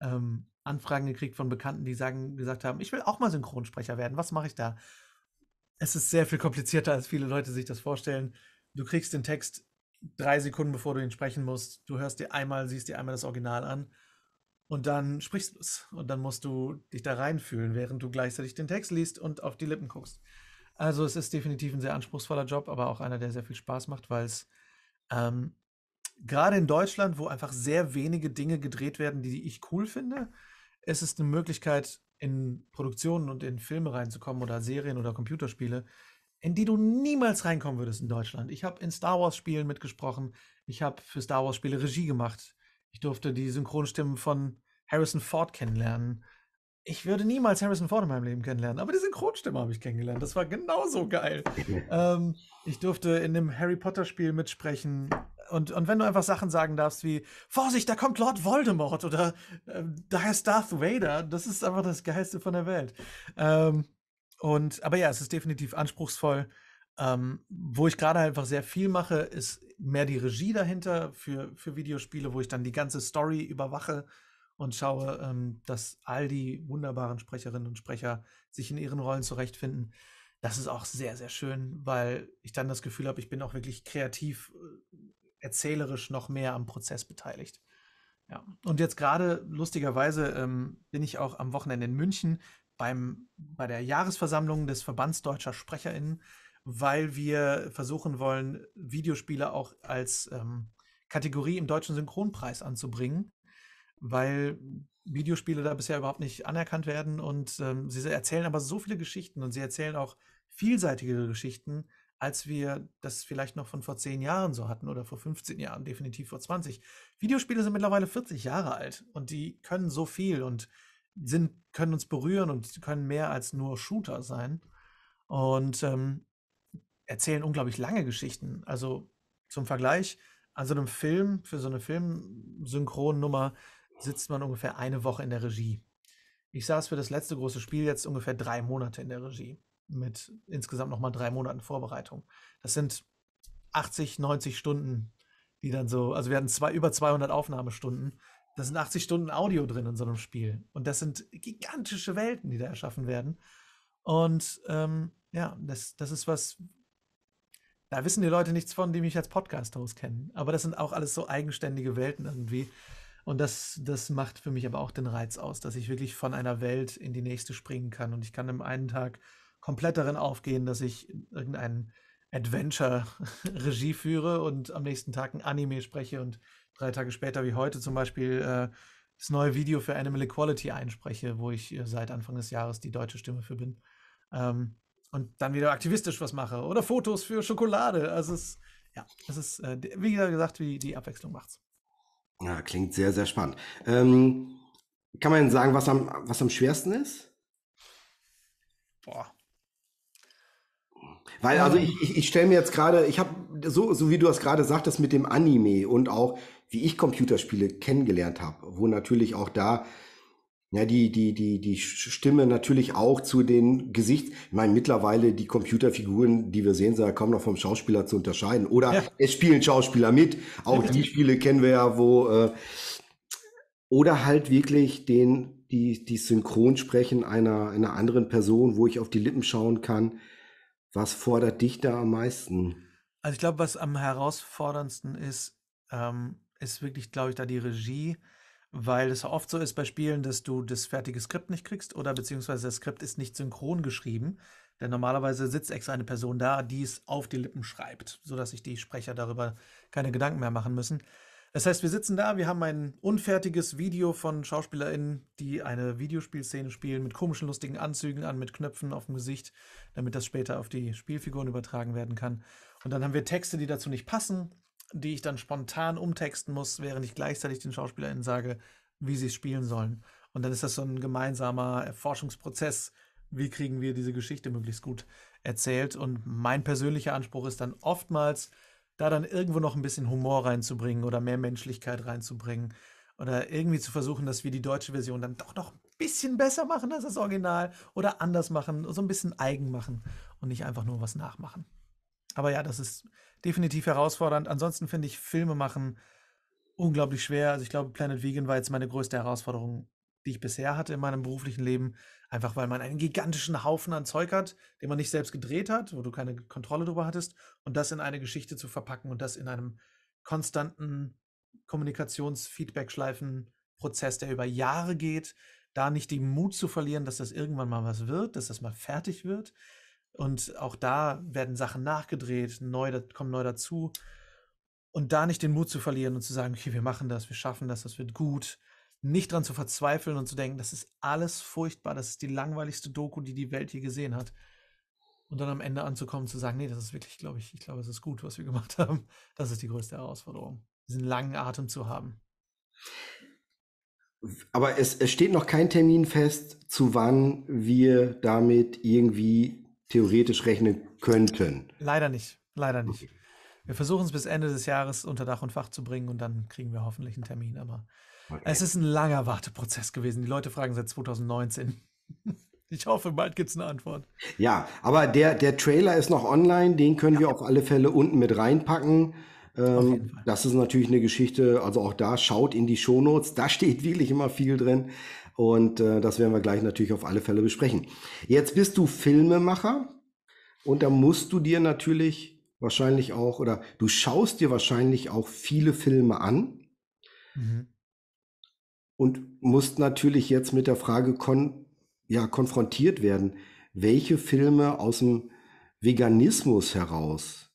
ähm, Anfragen gekriegt von Bekannten, die sagen, gesagt haben, ich will auch mal Synchronsprecher werden. Was mache ich da? Es ist sehr viel komplizierter, als viele Leute sich das vorstellen. Du kriegst den Text drei Sekunden, bevor du ihn sprechen musst. Du hörst dir einmal, siehst dir einmal das Original an und dann sprichst du es. Und dann musst du dich da reinfühlen, während du gleichzeitig den Text liest und auf die Lippen guckst. Also es ist definitiv ein sehr anspruchsvoller Job, aber auch einer, der sehr viel Spaß macht, weil es ähm, gerade in Deutschland, wo einfach sehr wenige Dinge gedreht werden, die ich cool finde, ist es eine Möglichkeit, in Produktionen und in Filme reinzukommen oder Serien oder Computerspiele, in die du niemals reinkommen würdest in Deutschland. Ich habe in Star Wars Spielen mitgesprochen, ich habe für Star Wars Spiele Regie gemacht, ich durfte die Synchronstimmen von Harrison Ford kennenlernen. Ich würde niemals Harrison Ford in meinem Leben kennenlernen, aber die Synchronstimme habe ich kennengelernt. Das war genauso geil. ähm, ich durfte in einem Harry Potter-Spiel mitsprechen. Und, und wenn du einfach Sachen sagen darfst wie Vorsicht, da kommt Lord Voldemort oder ähm, da heißt Darth Vader, das ist einfach das Geilste von der Welt. Ähm, und, aber ja, es ist definitiv anspruchsvoll. Ähm, wo ich gerade einfach sehr viel mache, ist mehr die Regie dahinter für, für Videospiele, wo ich dann die ganze Story überwache und schaue, ähm, dass all die wunderbaren Sprecherinnen und Sprecher sich in ihren Rollen zurechtfinden. Das ist auch sehr, sehr schön, weil ich dann das Gefühl habe, ich bin auch wirklich kreativ, äh, erzählerisch noch mehr am Prozess beteiligt. Ja. Und jetzt gerade, lustigerweise, ähm, bin ich auch am Wochenende in München beim, bei der Jahresversammlung des Verbands Deutscher SprecherInnen weil wir versuchen wollen, Videospiele auch als ähm, Kategorie im deutschen Synchronpreis anzubringen, weil Videospiele da bisher überhaupt nicht anerkannt werden und ähm, sie erzählen aber so viele Geschichten und sie erzählen auch vielseitigere Geschichten, als wir das vielleicht noch von vor zehn Jahren so hatten oder vor 15 Jahren, definitiv vor 20. Videospiele sind mittlerweile 40 Jahre alt und die können so viel und sind, können uns berühren und können mehr als nur Shooter sein. Und ähm, erzählen unglaublich lange Geschichten. Also zum Vergleich, an so einem Film, für so eine Filmsynchronnummer sitzt man ungefähr eine Woche in der Regie. Ich saß für das letzte große Spiel jetzt ungefähr drei Monate in der Regie. Mit insgesamt nochmal drei Monaten Vorbereitung. Das sind 80, 90 Stunden, die dann so, also wir hatten zwei, über 200 Aufnahmestunden. Da sind 80 Stunden Audio drin in so einem Spiel. Und das sind gigantische Welten, die da erschaffen werden. Und ähm, ja, das, das ist was, da wissen die Leute nichts von, die mich als Podcast-Host kennen. Aber das sind auch alles so eigenständige Welten irgendwie. Und das, das macht für mich aber auch den Reiz aus, dass ich wirklich von einer Welt in die nächste springen kann. Und ich kann im einen Tag komplett darin aufgehen, dass ich irgendein Adventure-Regie führe und am nächsten Tag ein Anime spreche und drei Tage später, wie heute zum Beispiel, äh, das neue Video für Animal Equality einspreche, wo ich äh, seit Anfang des Jahres die deutsche Stimme für bin. Ähm, und dann wieder aktivistisch was mache oder Fotos für Schokolade. Also es, ja, es ist, äh, wie gesagt, wie die Abwechslung macht's. Ja, klingt sehr, sehr spannend. Ähm, kann man denn sagen, was am, was am schwersten ist? Boah. Weil, also ich, ich stelle mir jetzt gerade, ich habe, so, so wie du das gerade sagtest, mit dem Anime und auch, wie ich Computerspiele kennengelernt habe, wo natürlich auch da ja, die, die, die, die Stimme natürlich auch zu den Gesichts. Ich meine, mittlerweile die Computerfiguren, die wir sehen, sind ja kaum noch vom Schauspieler zu unterscheiden. Oder ja. es spielen Schauspieler mit. Auch die Spiele kennen wir ja, wo. Äh, oder halt wirklich den, die, die Synchronsprechen einer, einer anderen Person, wo ich auf die Lippen schauen kann. Was fordert dich da am meisten? Also ich glaube, was am herausforderndsten ist, ähm, ist wirklich, glaube ich, da die Regie weil es oft so ist bei Spielen, dass du das fertige Skript nicht kriegst oder beziehungsweise das Skript ist nicht synchron geschrieben. Denn normalerweise sitzt extra eine Person da, die es auf die Lippen schreibt, sodass sich die Sprecher darüber keine Gedanken mehr machen müssen. Das heißt, wir sitzen da, wir haben ein unfertiges Video von SchauspielerInnen, die eine Videospielszene spielen, mit komischen, lustigen Anzügen an, mit Knöpfen auf dem Gesicht, damit das später auf die Spielfiguren übertragen werden kann. Und dann haben wir Texte, die dazu nicht passen die ich dann spontan umtexten muss, während ich gleichzeitig den SchauspielerInnen sage, wie sie es spielen sollen. Und dann ist das so ein gemeinsamer Erforschungsprozess, wie kriegen wir diese Geschichte möglichst gut erzählt. Und mein persönlicher Anspruch ist dann oftmals, da dann irgendwo noch ein bisschen Humor reinzubringen oder mehr Menschlichkeit reinzubringen oder irgendwie zu versuchen, dass wir die deutsche Version dann doch noch ein bisschen besser machen als das Original oder anders machen, so ein bisschen eigen machen und nicht einfach nur was nachmachen. Aber ja, das ist definitiv herausfordernd. Ansonsten finde ich Filme machen unglaublich schwer. Also ich glaube, Planet Vegan war jetzt meine größte Herausforderung, die ich bisher hatte in meinem beruflichen Leben. Einfach weil man einen gigantischen Haufen an Zeug hat, den man nicht selbst gedreht hat, wo du keine Kontrolle drüber hattest. Und das in eine Geschichte zu verpacken und das in einem konstanten Kommunikations-Feedback-Schleifen-Prozess, der über Jahre geht, da nicht den Mut zu verlieren, dass das irgendwann mal was wird, dass das mal fertig wird, und auch da werden Sachen nachgedreht, neu, kommen neu dazu. Und da nicht den Mut zu verlieren und zu sagen, okay, wir machen das, wir schaffen das, das wird gut. Nicht dran zu verzweifeln und zu denken, das ist alles furchtbar, das ist die langweiligste Doku, die die Welt je gesehen hat. Und dann am Ende anzukommen, zu sagen, nee, das ist wirklich, glaube ich, ich glaube, es ist gut, was wir gemacht haben. Das ist die größte Herausforderung, diesen langen Atem zu haben. Aber es, es steht noch kein Termin fest, zu wann wir damit irgendwie theoretisch rechnen könnten. Leider nicht, leider nicht. Okay. Wir versuchen es bis Ende des Jahres unter Dach und Fach zu bringen und dann kriegen wir hoffentlich einen Termin. Aber okay. es ist ein langer Warteprozess gewesen. Die Leute fragen seit 2019. Ich hoffe, bald gibt es eine Antwort. Ja, aber der, der Trailer ist noch online, den können ja. wir auf alle Fälle unten mit reinpacken. Ähm, das ist natürlich eine Geschichte, also auch da schaut in die Shownotes, da steht wirklich immer viel drin. Und äh, das werden wir gleich natürlich auf alle Fälle besprechen. Jetzt bist du Filmemacher und da musst du dir natürlich wahrscheinlich auch, oder du schaust dir wahrscheinlich auch viele Filme an. Mhm. Und musst natürlich jetzt mit der Frage kon ja, konfrontiert werden, welche Filme aus dem Veganismus heraus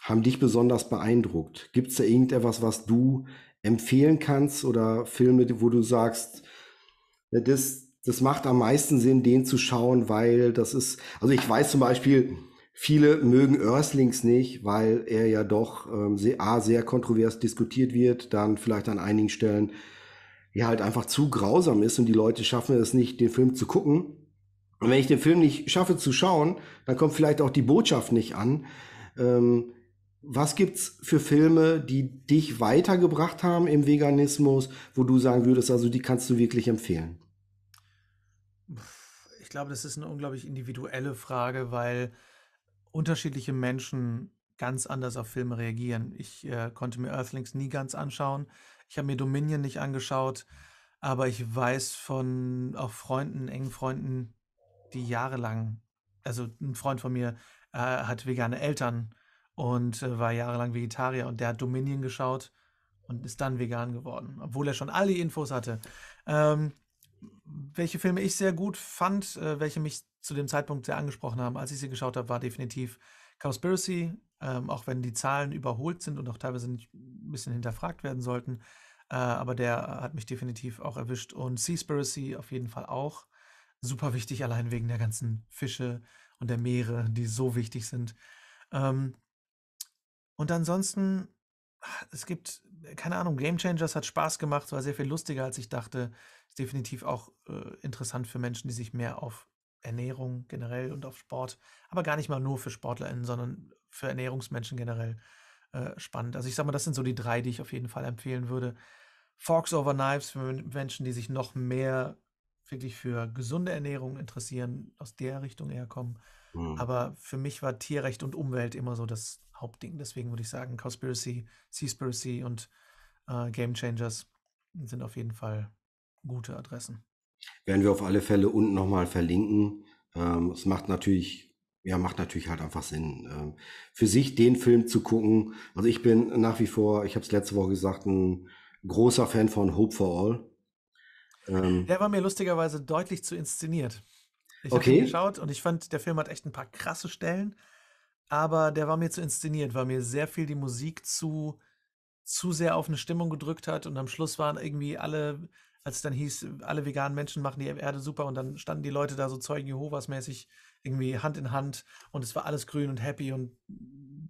haben dich besonders beeindruckt? Gibt es da irgendetwas, was du empfehlen kannst oder Filme, wo du sagst, das, das macht am meisten Sinn, den zu schauen, weil das ist, also ich weiß zum Beispiel, viele mögen Earthlings nicht, weil er ja doch ähm, sehr, A, sehr kontrovers diskutiert wird, dann vielleicht an einigen Stellen ja halt einfach zu grausam ist und die Leute schaffen es nicht, den Film zu gucken. Und wenn ich den Film nicht schaffe zu schauen, dann kommt vielleicht auch die Botschaft nicht an. Ähm, was gibt's für Filme, die dich weitergebracht haben im Veganismus, wo du sagen würdest, also die kannst du wirklich empfehlen? Ich glaube, das ist eine unglaublich individuelle Frage, weil unterschiedliche Menschen ganz anders auf Filme reagieren. Ich äh, konnte mir Earthlings nie ganz anschauen. Ich habe mir Dominion nicht angeschaut, aber ich weiß von auch Freunden, engen Freunden, die jahrelang, also ein Freund von mir äh, hat vegane Eltern und äh, war jahrelang Vegetarier und der hat Dominion geschaut und ist dann vegan geworden, obwohl er schon alle Infos hatte. Ähm, welche Filme ich sehr gut fand, äh, welche mich zu dem Zeitpunkt sehr angesprochen haben, als ich sie geschaut habe, war definitiv Cowspiracy, ähm, auch wenn die Zahlen überholt sind und auch teilweise nicht ein bisschen hinterfragt werden sollten. Äh, aber der hat mich definitiv auch erwischt. Und Seaspiracy auf jeden Fall auch. Super wichtig, allein wegen der ganzen Fische und der Meere, die so wichtig sind. Ähm, und ansonsten, ah, es gibt, keine Ahnung, Game Changers hat Spaß gemacht, war sehr viel lustiger, als ich dachte. Ist definitiv auch äh, interessant für Menschen, die sich mehr auf Ernährung generell und auf Sport, aber gar nicht mal nur für SportlerInnen, sondern für Ernährungsmenschen generell äh, spannend. Also ich sag mal, das sind so die drei, die ich auf jeden Fall empfehlen würde. Forks over Knives für Menschen, die sich noch mehr wirklich für gesunde Ernährung interessieren, aus der Richtung eher kommen. Mhm. Aber für mich war Tierrecht und Umwelt immer so das Hauptding. Deswegen würde ich sagen, Conspiracy, Seaspiracy und äh, Game Changers sind auf jeden Fall gute Adressen. Werden wir auf alle Fälle unten nochmal verlinken. Ähm, es macht natürlich ja, macht natürlich halt einfach Sinn, ähm, für sich den Film zu gucken. Also ich bin nach wie vor, ich habe es letzte Woche gesagt, ein großer Fan von Hope for All. Ähm. der war mir lustigerweise deutlich zu inszeniert. Ich okay. habe ihn geschaut und ich fand, der Film hat echt ein paar krasse Stellen, aber der war mir zu inszeniert, weil mir sehr viel die Musik zu zu sehr auf eine Stimmung gedrückt hat und am Schluss waren irgendwie alle als es dann hieß, alle veganen Menschen machen die Erde super und dann standen die Leute da so Zeugen Jehovas mäßig irgendwie Hand in Hand und es war alles grün und happy und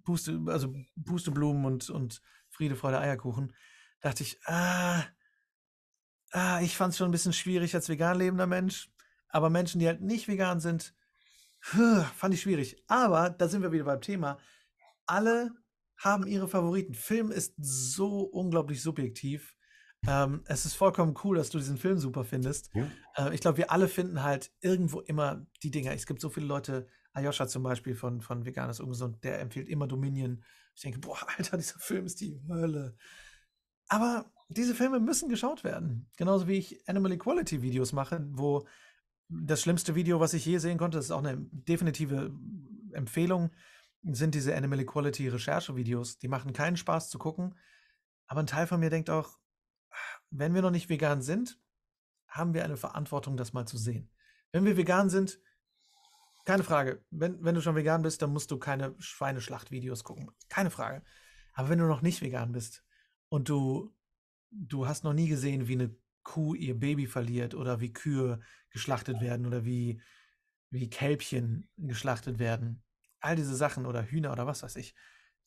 Puste, also Pusteblumen und, und Friede, Freude, Eierkuchen, dachte ich, ah, ah ich fand es schon ein bisschen schwierig als vegan lebender Mensch, aber Menschen, die halt nicht vegan sind, fand ich schwierig. Aber da sind wir wieder beim Thema. Alle haben ihre Favoriten. Film ist so unglaublich subjektiv ähm, es ist vollkommen cool, dass du diesen Film super findest. Ja. Äh, ich glaube, wir alle finden halt irgendwo immer die Dinger. Es gibt so viele Leute, Ayosha zum Beispiel von, von Veganes Ungesund, der empfiehlt immer Dominion. Ich denke, boah, Alter, dieser Film ist die Hölle. Aber diese Filme müssen geschaut werden. Genauso wie ich Animal Equality Videos mache, wo das schlimmste Video, was ich je sehen konnte, das ist auch eine definitive Empfehlung, sind diese Animal Equality Recherche Videos. Die machen keinen Spaß zu gucken. Aber ein Teil von mir denkt auch, wenn wir noch nicht vegan sind, haben wir eine Verantwortung, das mal zu sehen. Wenn wir vegan sind, keine Frage. Wenn, wenn du schon vegan bist, dann musst du keine Schweineschlachtvideos gucken. Keine Frage. Aber wenn du noch nicht vegan bist und du, du hast noch nie gesehen, wie eine Kuh ihr Baby verliert oder wie Kühe geschlachtet werden oder wie, wie Kälbchen geschlachtet werden, all diese Sachen oder Hühner oder was weiß ich,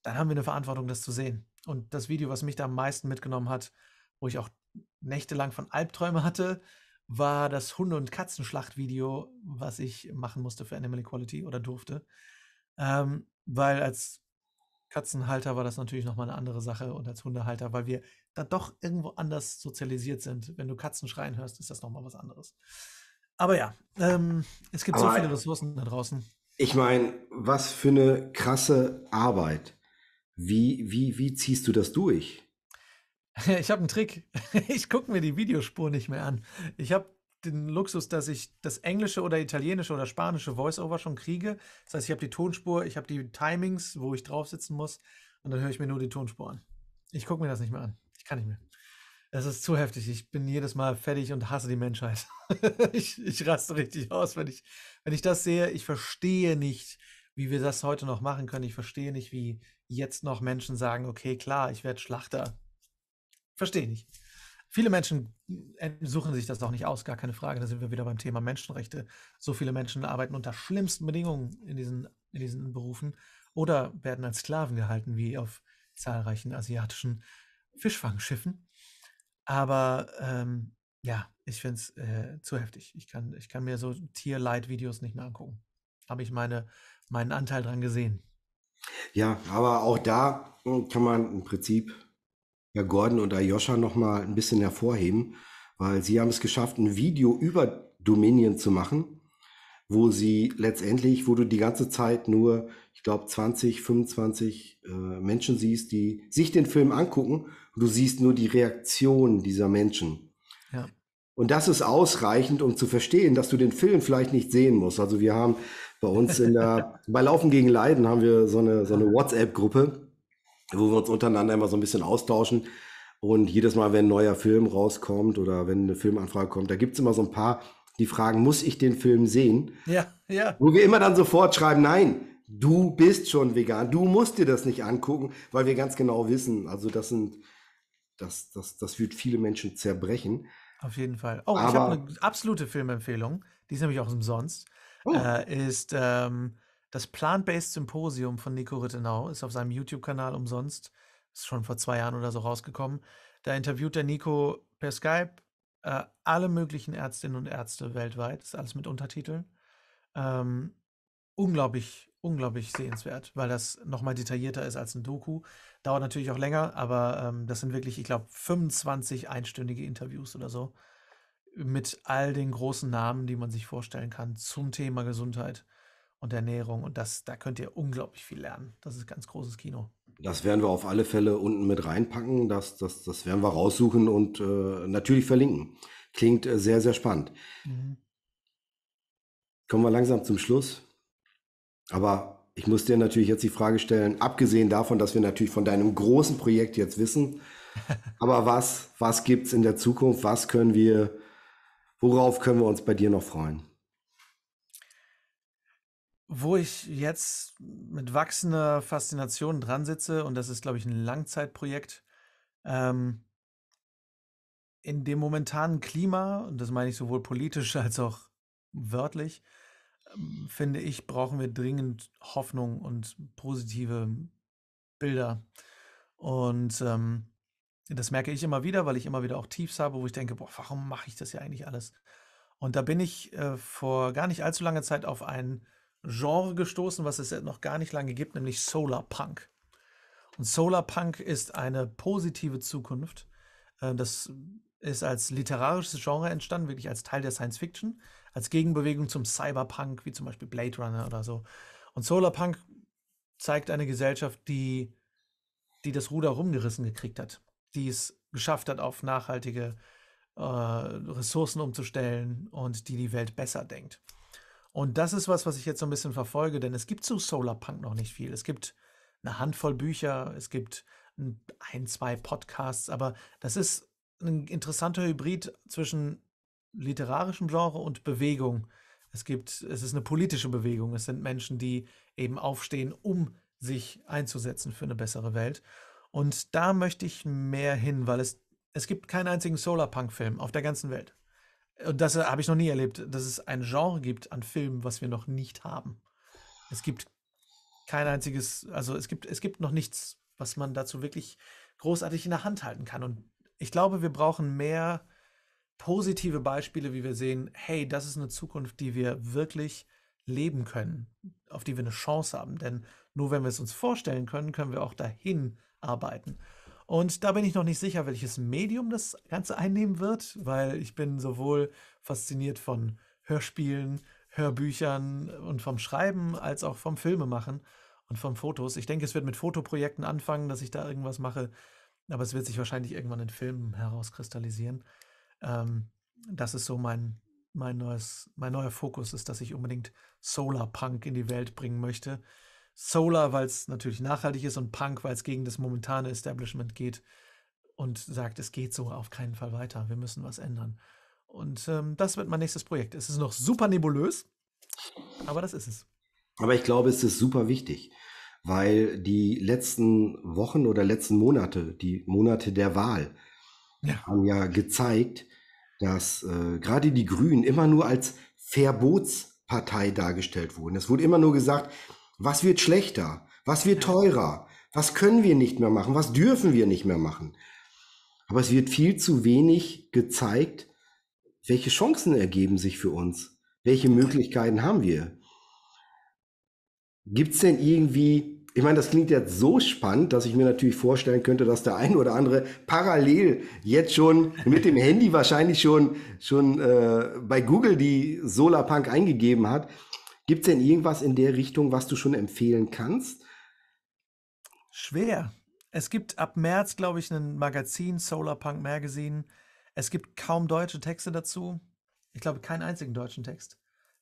dann haben wir eine Verantwortung, das zu sehen. Und das Video, was mich da am meisten mitgenommen hat, wo ich auch nächtelang von Albträumen hatte, war das Hunde- und Katzenschlachtvideo, was ich machen musste für Animal Equality oder durfte. Ähm, weil als Katzenhalter war das natürlich nochmal eine andere Sache und als Hundehalter, weil wir da doch irgendwo anders sozialisiert sind. Wenn du Katzen schreien hörst, ist das nochmal was anderes. Aber ja, ähm, es gibt Aber so viele Ressourcen da draußen. Ich meine, was für eine krasse Arbeit. Wie, wie, wie ziehst du das durch? Ich habe einen Trick. Ich gucke mir die Videospur nicht mehr an. Ich habe den Luxus, dass ich das englische oder italienische oder spanische Voiceover schon kriege. Das heißt, ich habe die Tonspur, ich habe die Timings, wo ich drauf sitzen muss und dann höre ich mir nur die Tonspur an. Ich gucke mir das nicht mehr an. Ich kann nicht mehr. Es ist zu heftig. Ich bin jedes Mal fertig und hasse die Menschheit. ich, ich raste richtig aus, wenn ich, wenn ich das sehe. Ich verstehe nicht, wie wir das heute noch machen können. Ich verstehe nicht, wie jetzt noch Menschen sagen, okay, klar, ich werde Schlachter. Verstehe nicht. Viele Menschen äh, suchen sich das auch nicht aus, gar keine Frage. Da sind wir wieder beim Thema Menschenrechte. So viele Menschen arbeiten unter schlimmsten Bedingungen in diesen, in diesen Berufen oder werden als Sklaven gehalten, wie auf zahlreichen asiatischen Fischfangschiffen. Aber ähm, ja, ich finde es äh, zu heftig. Ich kann, ich kann mir so tier light videos nicht mehr angucken. Habe ich meine, meinen Anteil dran gesehen. Ja, aber auch da hm, kann man im Prinzip ja Gordon und Ayosha noch mal ein bisschen hervorheben, weil sie haben es geschafft, ein Video über Dominion zu machen, wo sie letztendlich, wo du die ganze Zeit nur, ich glaube, 20, 25 äh, Menschen siehst, die sich den Film angucken und du siehst nur die Reaktion dieser Menschen. Ja. Und das ist ausreichend, um zu verstehen, dass du den Film vielleicht nicht sehen musst. Also wir haben bei uns in der, bei Laufen gegen Leiden haben wir so eine, so eine WhatsApp-Gruppe, wo wir uns untereinander immer so ein bisschen austauschen. Und jedes Mal, wenn ein neuer Film rauskommt oder wenn eine Filmanfrage kommt, da gibt es immer so ein paar, die fragen, muss ich den Film sehen? Ja, ja. Wo wir immer dann sofort schreiben, nein, du bist schon vegan, du musst dir das nicht angucken, weil wir ganz genau wissen, also das sind, das, das, das wird viele Menschen zerbrechen. Auf jeden Fall. Oh, Aber, ich habe eine absolute Filmempfehlung, die ist nämlich auch umsonst, oh. äh, ist ähm, das Plant-Based Symposium von Nico Rittenau ist auf seinem YouTube-Kanal umsonst, ist schon vor zwei Jahren oder so rausgekommen. Da interviewt der Nico per Skype äh, alle möglichen Ärztinnen und Ärzte weltweit, ist alles mit Untertiteln. Ähm, unglaublich, unglaublich sehenswert, weil das nochmal detaillierter ist als ein Doku. Dauert natürlich auch länger, aber ähm, das sind wirklich, ich glaube, 25 einstündige Interviews oder so mit all den großen Namen, die man sich vorstellen kann zum Thema Gesundheit und Ernährung. Und das, da könnt ihr unglaublich viel lernen. Das ist ganz großes Kino. Das werden wir auf alle Fälle unten mit reinpacken. Das, das, das werden wir raussuchen und äh, natürlich verlinken. Klingt äh, sehr, sehr spannend. Mhm. Kommen wir langsam zum Schluss. Aber ich muss dir natürlich jetzt die Frage stellen, abgesehen davon, dass wir natürlich von deinem großen Projekt jetzt wissen, aber was, was gibt es in der Zukunft? Was können wir, worauf können wir uns bei dir noch freuen? wo ich jetzt mit wachsender Faszination dran sitze, und das ist, glaube ich, ein Langzeitprojekt, ähm, in dem momentanen Klima, und das meine ich sowohl politisch als auch wörtlich, ähm, finde ich, brauchen wir dringend Hoffnung und positive Bilder. Und ähm, das merke ich immer wieder, weil ich immer wieder auch Tiefs habe, wo ich denke, boah, warum mache ich das ja eigentlich alles? Und da bin ich äh, vor gar nicht allzu langer Zeit auf einen Genre gestoßen, was es noch gar nicht lange gibt, nämlich Solarpunk. Und Solarpunk ist eine positive Zukunft. Äh, das ist als literarisches Genre entstanden, wirklich als Teil der Science Fiction, als Gegenbewegung zum Cyberpunk, wie zum Beispiel Blade Runner oder so. Und Solarpunk zeigt eine Gesellschaft, die, die das Ruder rumgerissen gekriegt hat, die es geschafft hat, auf nachhaltige äh, Ressourcen umzustellen und die die Welt besser denkt. Und das ist was, was ich jetzt so ein bisschen verfolge, denn es gibt zu Solarpunk noch nicht viel. Es gibt eine Handvoll Bücher, es gibt ein, zwei Podcasts, aber das ist ein interessanter Hybrid zwischen literarischem Genre und Bewegung. Es gibt, es ist eine politische Bewegung. Es sind Menschen, die eben aufstehen, um sich einzusetzen für eine bessere Welt. Und da möchte ich mehr hin, weil es, es gibt keinen einzigen Solarpunk-Film auf der ganzen Welt. Und das äh, habe ich noch nie erlebt, dass es ein Genre gibt an Filmen, was wir noch nicht haben. Es gibt kein einziges, also es gibt, es gibt noch nichts, was man dazu wirklich großartig in der Hand halten kann. Und ich glaube, wir brauchen mehr positive Beispiele, wie wir sehen, hey, das ist eine Zukunft, die wir wirklich leben können, auf die wir eine Chance haben. Denn nur wenn wir es uns vorstellen können, können wir auch dahin arbeiten. Und da bin ich noch nicht sicher, welches Medium das Ganze einnehmen wird, weil ich bin sowohl fasziniert von Hörspielen, Hörbüchern und vom Schreiben als auch vom Filmemachen und vom Fotos. Ich denke, es wird mit Fotoprojekten anfangen, dass ich da irgendwas mache, aber es wird sich wahrscheinlich irgendwann in Filmen herauskristallisieren. Ähm, das ist so mein, mein, neues, mein neuer Fokus, ist, dass ich unbedingt Solarpunk in die Welt bringen möchte. Solar, weil es natürlich nachhaltig ist und Punk, weil es gegen das momentane Establishment geht und sagt, es geht so auf keinen Fall weiter, wir müssen was ändern. Und ähm, das wird mein nächstes Projekt. Es ist noch super nebulös, aber das ist es. Aber ich glaube, es ist super wichtig, weil die letzten Wochen oder letzten Monate, die Monate der Wahl, ja. haben ja gezeigt, dass äh, gerade die Grünen immer nur als Verbotspartei dargestellt wurden. Es wurde immer nur gesagt, was wird schlechter? Was wird teurer? Was können wir nicht mehr machen? Was dürfen wir nicht mehr machen? Aber es wird viel zu wenig gezeigt, welche Chancen ergeben sich für uns? Welche Möglichkeiten haben wir? Gibt es denn irgendwie, ich meine, das klingt jetzt so spannend, dass ich mir natürlich vorstellen könnte, dass der ein oder andere parallel jetzt schon mit dem Handy wahrscheinlich schon, schon äh, bei Google die Solarpunk eingegeben hat Gibt es denn irgendwas in der Richtung, was du schon empfehlen kannst? Schwer. Es gibt ab März, glaube ich, ein Magazin, Solar Punk Magazine. Es gibt kaum deutsche Texte dazu. Ich glaube, keinen einzigen deutschen Text.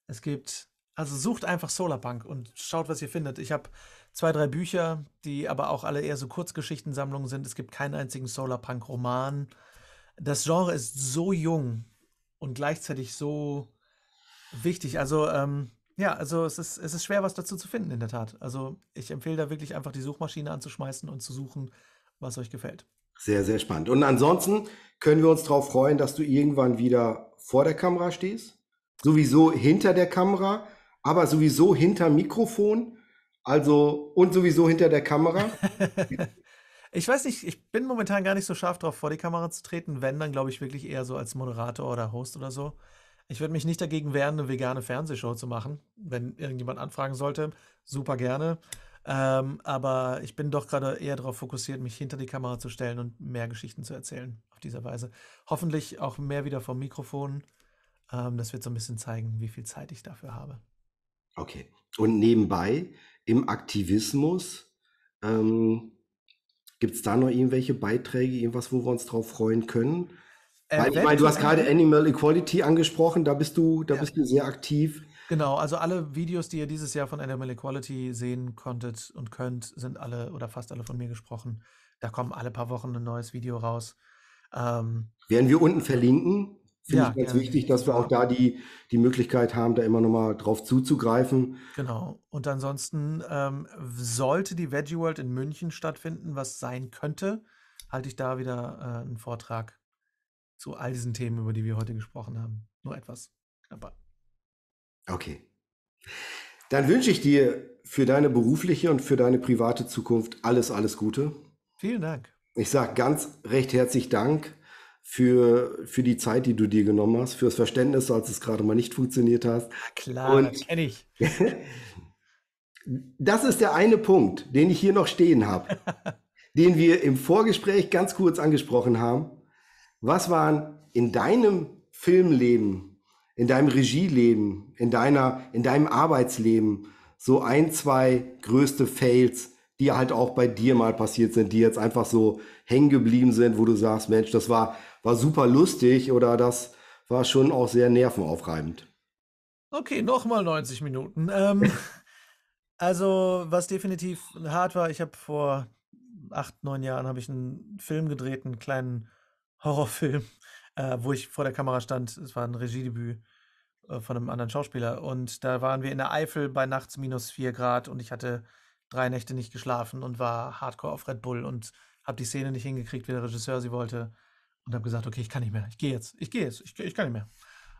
Es gibt, also sucht einfach Solar Punk und schaut, was ihr findet. Ich habe zwei, drei Bücher, die aber auch alle eher so Kurzgeschichtensammlungen sind. Es gibt keinen einzigen Solar Punk Roman. Das Genre ist so jung und gleichzeitig so wichtig. Also, ähm, ja, also es ist, es ist schwer, was dazu zu finden, in der Tat. Also ich empfehle da wirklich einfach die Suchmaschine anzuschmeißen und zu suchen, was euch gefällt. Sehr, sehr spannend. Und ansonsten können wir uns darauf freuen, dass du irgendwann wieder vor der Kamera stehst, sowieso hinter der Kamera, aber sowieso hinter Mikrofon, also und sowieso hinter der Kamera. ich weiß nicht, ich bin momentan gar nicht so scharf drauf, vor die Kamera zu treten, wenn dann glaube ich wirklich eher so als Moderator oder Host oder so. Ich würde mich nicht dagegen wehren, eine vegane Fernsehshow zu machen, wenn irgendjemand anfragen sollte. Super gerne. Ähm, aber ich bin doch gerade eher darauf fokussiert, mich hinter die Kamera zu stellen und mehr Geschichten zu erzählen auf dieser Weise. Hoffentlich auch mehr wieder vom Mikrofon. Ähm, das wird so ein bisschen zeigen, wie viel Zeit ich dafür habe. Okay. Und nebenbei im Aktivismus ähm, gibt es da noch irgendwelche Beiträge, irgendwas, wo wir uns drauf freuen können? Äh, Weil, ich meine, du hast gerade Animal Equality angesprochen, da bist du, da ja. bist du sehr aktiv. Genau, also alle Videos, die ihr dieses Jahr von Animal Equality sehen konntet und könnt, sind alle oder fast alle von mir gesprochen. Da kommen alle paar Wochen ein neues Video raus. Ähm, Werden wir unten verlinken. Finde ja, ich ganz gerne. wichtig, dass wir auch da die, die Möglichkeit haben, da immer nochmal drauf zuzugreifen. Genau. Und ansonsten ähm, sollte die Veggie World in München stattfinden, was sein könnte, halte ich da wieder äh, einen Vortrag zu all diesen Themen, über die wir heute gesprochen haben. Nur etwas knapper. Okay. Dann wünsche ich dir für deine berufliche und für deine private Zukunft alles, alles Gute. Vielen Dank. Ich sage ganz recht herzlich Dank für, für die Zeit, die du dir genommen hast, für das Verständnis, als es gerade mal nicht funktioniert hat. Klar, das kenne ich. das ist der eine Punkt, den ich hier noch stehen habe, den wir im Vorgespräch ganz kurz angesprochen haben. Was waren in deinem Filmleben, in deinem Regieleben, in deiner, in deinem Arbeitsleben so ein, zwei größte Fails, die halt auch bei dir mal passiert sind, die jetzt einfach so hängen geblieben sind, wo du sagst, Mensch, das war, war super lustig oder das war schon auch sehr nervenaufreibend. Okay, nochmal 90 Minuten. Ähm, also, was definitiv hart war, ich habe vor acht, neun Jahren habe ich einen Film gedreht, einen kleinen Horrorfilm, äh, wo ich vor der Kamera stand. Es war ein Regiedebüt äh, von einem anderen Schauspieler. Und da waren wir in der Eifel bei nachts minus 4 Grad und ich hatte drei Nächte nicht geschlafen und war hardcore auf Red Bull und habe die Szene nicht hingekriegt, wie der Regisseur sie wollte. Und habe gesagt, okay, ich kann nicht mehr. Ich gehe jetzt. Ich gehe jetzt. Ich, ich kann nicht mehr.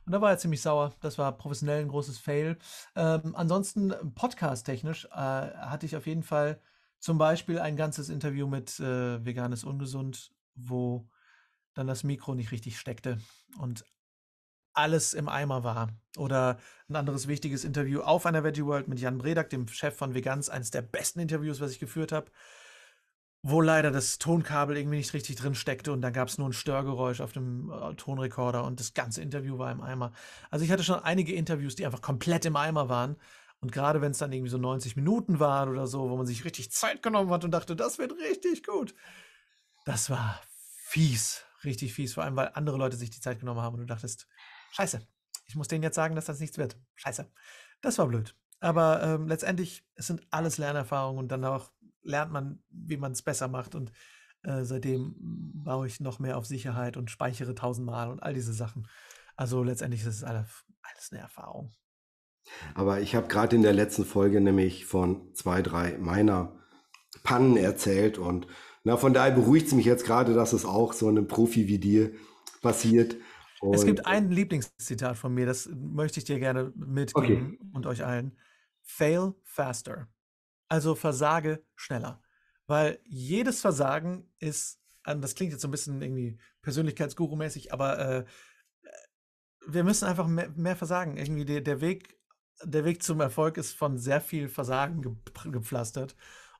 Und da war er ziemlich sauer. Das war professionell ein großes Fail. Ähm, ansonsten, podcast-technisch, äh, hatte ich auf jeden Fall zum Beispiel ein ganzes Interview mit äh, Veganes Ungesund, wo dann das Mikro nicht richtig steckte und alles im Eimer war. Oder ein anderes wichtiges Interview auf einer Veggie World mit Jan Bredak, dem Chef von Veganz, eines der besten Interviews, was ich geführt habe, wo leider das Tonkabel irgendwie nicht richtig drin steckte und da gab es nur ein Störgeräusch auf dem äh, Tonrekorder und das ganze Interview war im Eimer. Also ich hatte schon einige Interviews, die einfach komplett im Eimer waren. Und gerade wenn es dann irgendwie so 90 Minuten waren oder so, wo man sich richtig Zeit genommen hat und dachte, das wird richtig gut. Das war fies richtig fies, vor allem weil andere Leute sich die Zeit genommen haben und du dachtest, scheiße, ich muss denen jetzt sagen, dass das nichts wird. Scheiße. Das war blöd. Aber ähm, letztendlich, es sind alles Lernerfahrungen und dann auch lernt man, wie man es besser macht. Und äh, seitdem baue ich noch mehr auf Sicherheit und speichere tausendmal und all diese Sachen. Also letztendlich ist es alles, alles eine Erfahrung. Aber ich habe gerade in der letzten Folge nämlich von zwei, drei meiner Pannen erzählt und na, von daher beruhigt es mich jetzt gerade, dass es auch so einem Profi wie dir passiert. Und es gibt äh, ein Lieblingszitat von mir, das möchte ich dir gerne mitgeben okay. und euch allen. Fail faster. Also versage schneller. Weil jedes Versagen ist, ähm, das klingt jetzt so ein bisschen irgendwie Persönlichkeitsguru-mäßig, aber äh, äh, wir müssen einfach mehr, mehr versagen. Irgendwie der, der, Weg, der Weg zum Erfolg ist von sehr viel Versagen gepflastert.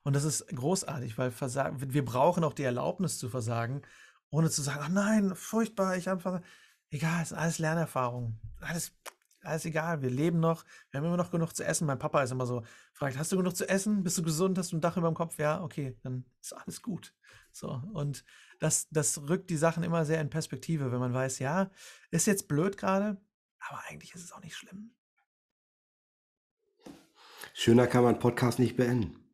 Und das ist großartig, weil Versagen, wir brauchen auch die Erlaubnis zu versagen, ohne zu sagen, ach nein, furchtbar, ich habe versagt. Egal, ist alles Lernerfahrung. Alles, alles egal, wir leben noch, wir haben immer noch genug zu essen. Mein Papa ist immer so, fragt, hast du genug zu essen? Bist du gesund? Hast du ein Dach über dem Kopf? Ja, okay, dann ist alles gut. So, und das, das rückt die Sachen immer sehr in Perspektive, wenn man weiß, ja, ist jetzt blöd gerade, aber eigentlich ist es auch nicht schlimm. Schöner kann man Podcast nicht beenden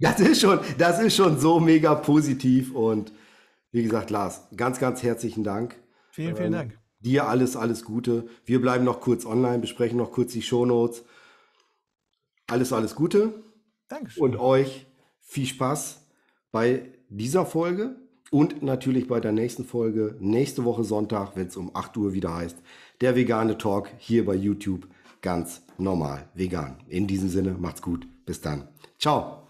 das, ist schon, das ist schon so mega positiv. Und wie gesagt, Lars, ganz, ganz herzlichen Dank. Vielen, vielen ähm, Dank. Dir alles, alles Gute. Wir bleiben noch kurz online, besprechen noch kurz die Shownotes. Alles, alles Gute. Dankeschön. Und euch viel Spaß bei dieser Folge und natürlich bei der nächsten Folge, nächste Woche Sonntag, wenn es um 8 Uhr wieder heißt, der vegane Talk hier bei YouTube ganz normal vegan. In diesem Sinne, macht's gut. Bis dann. Ciao.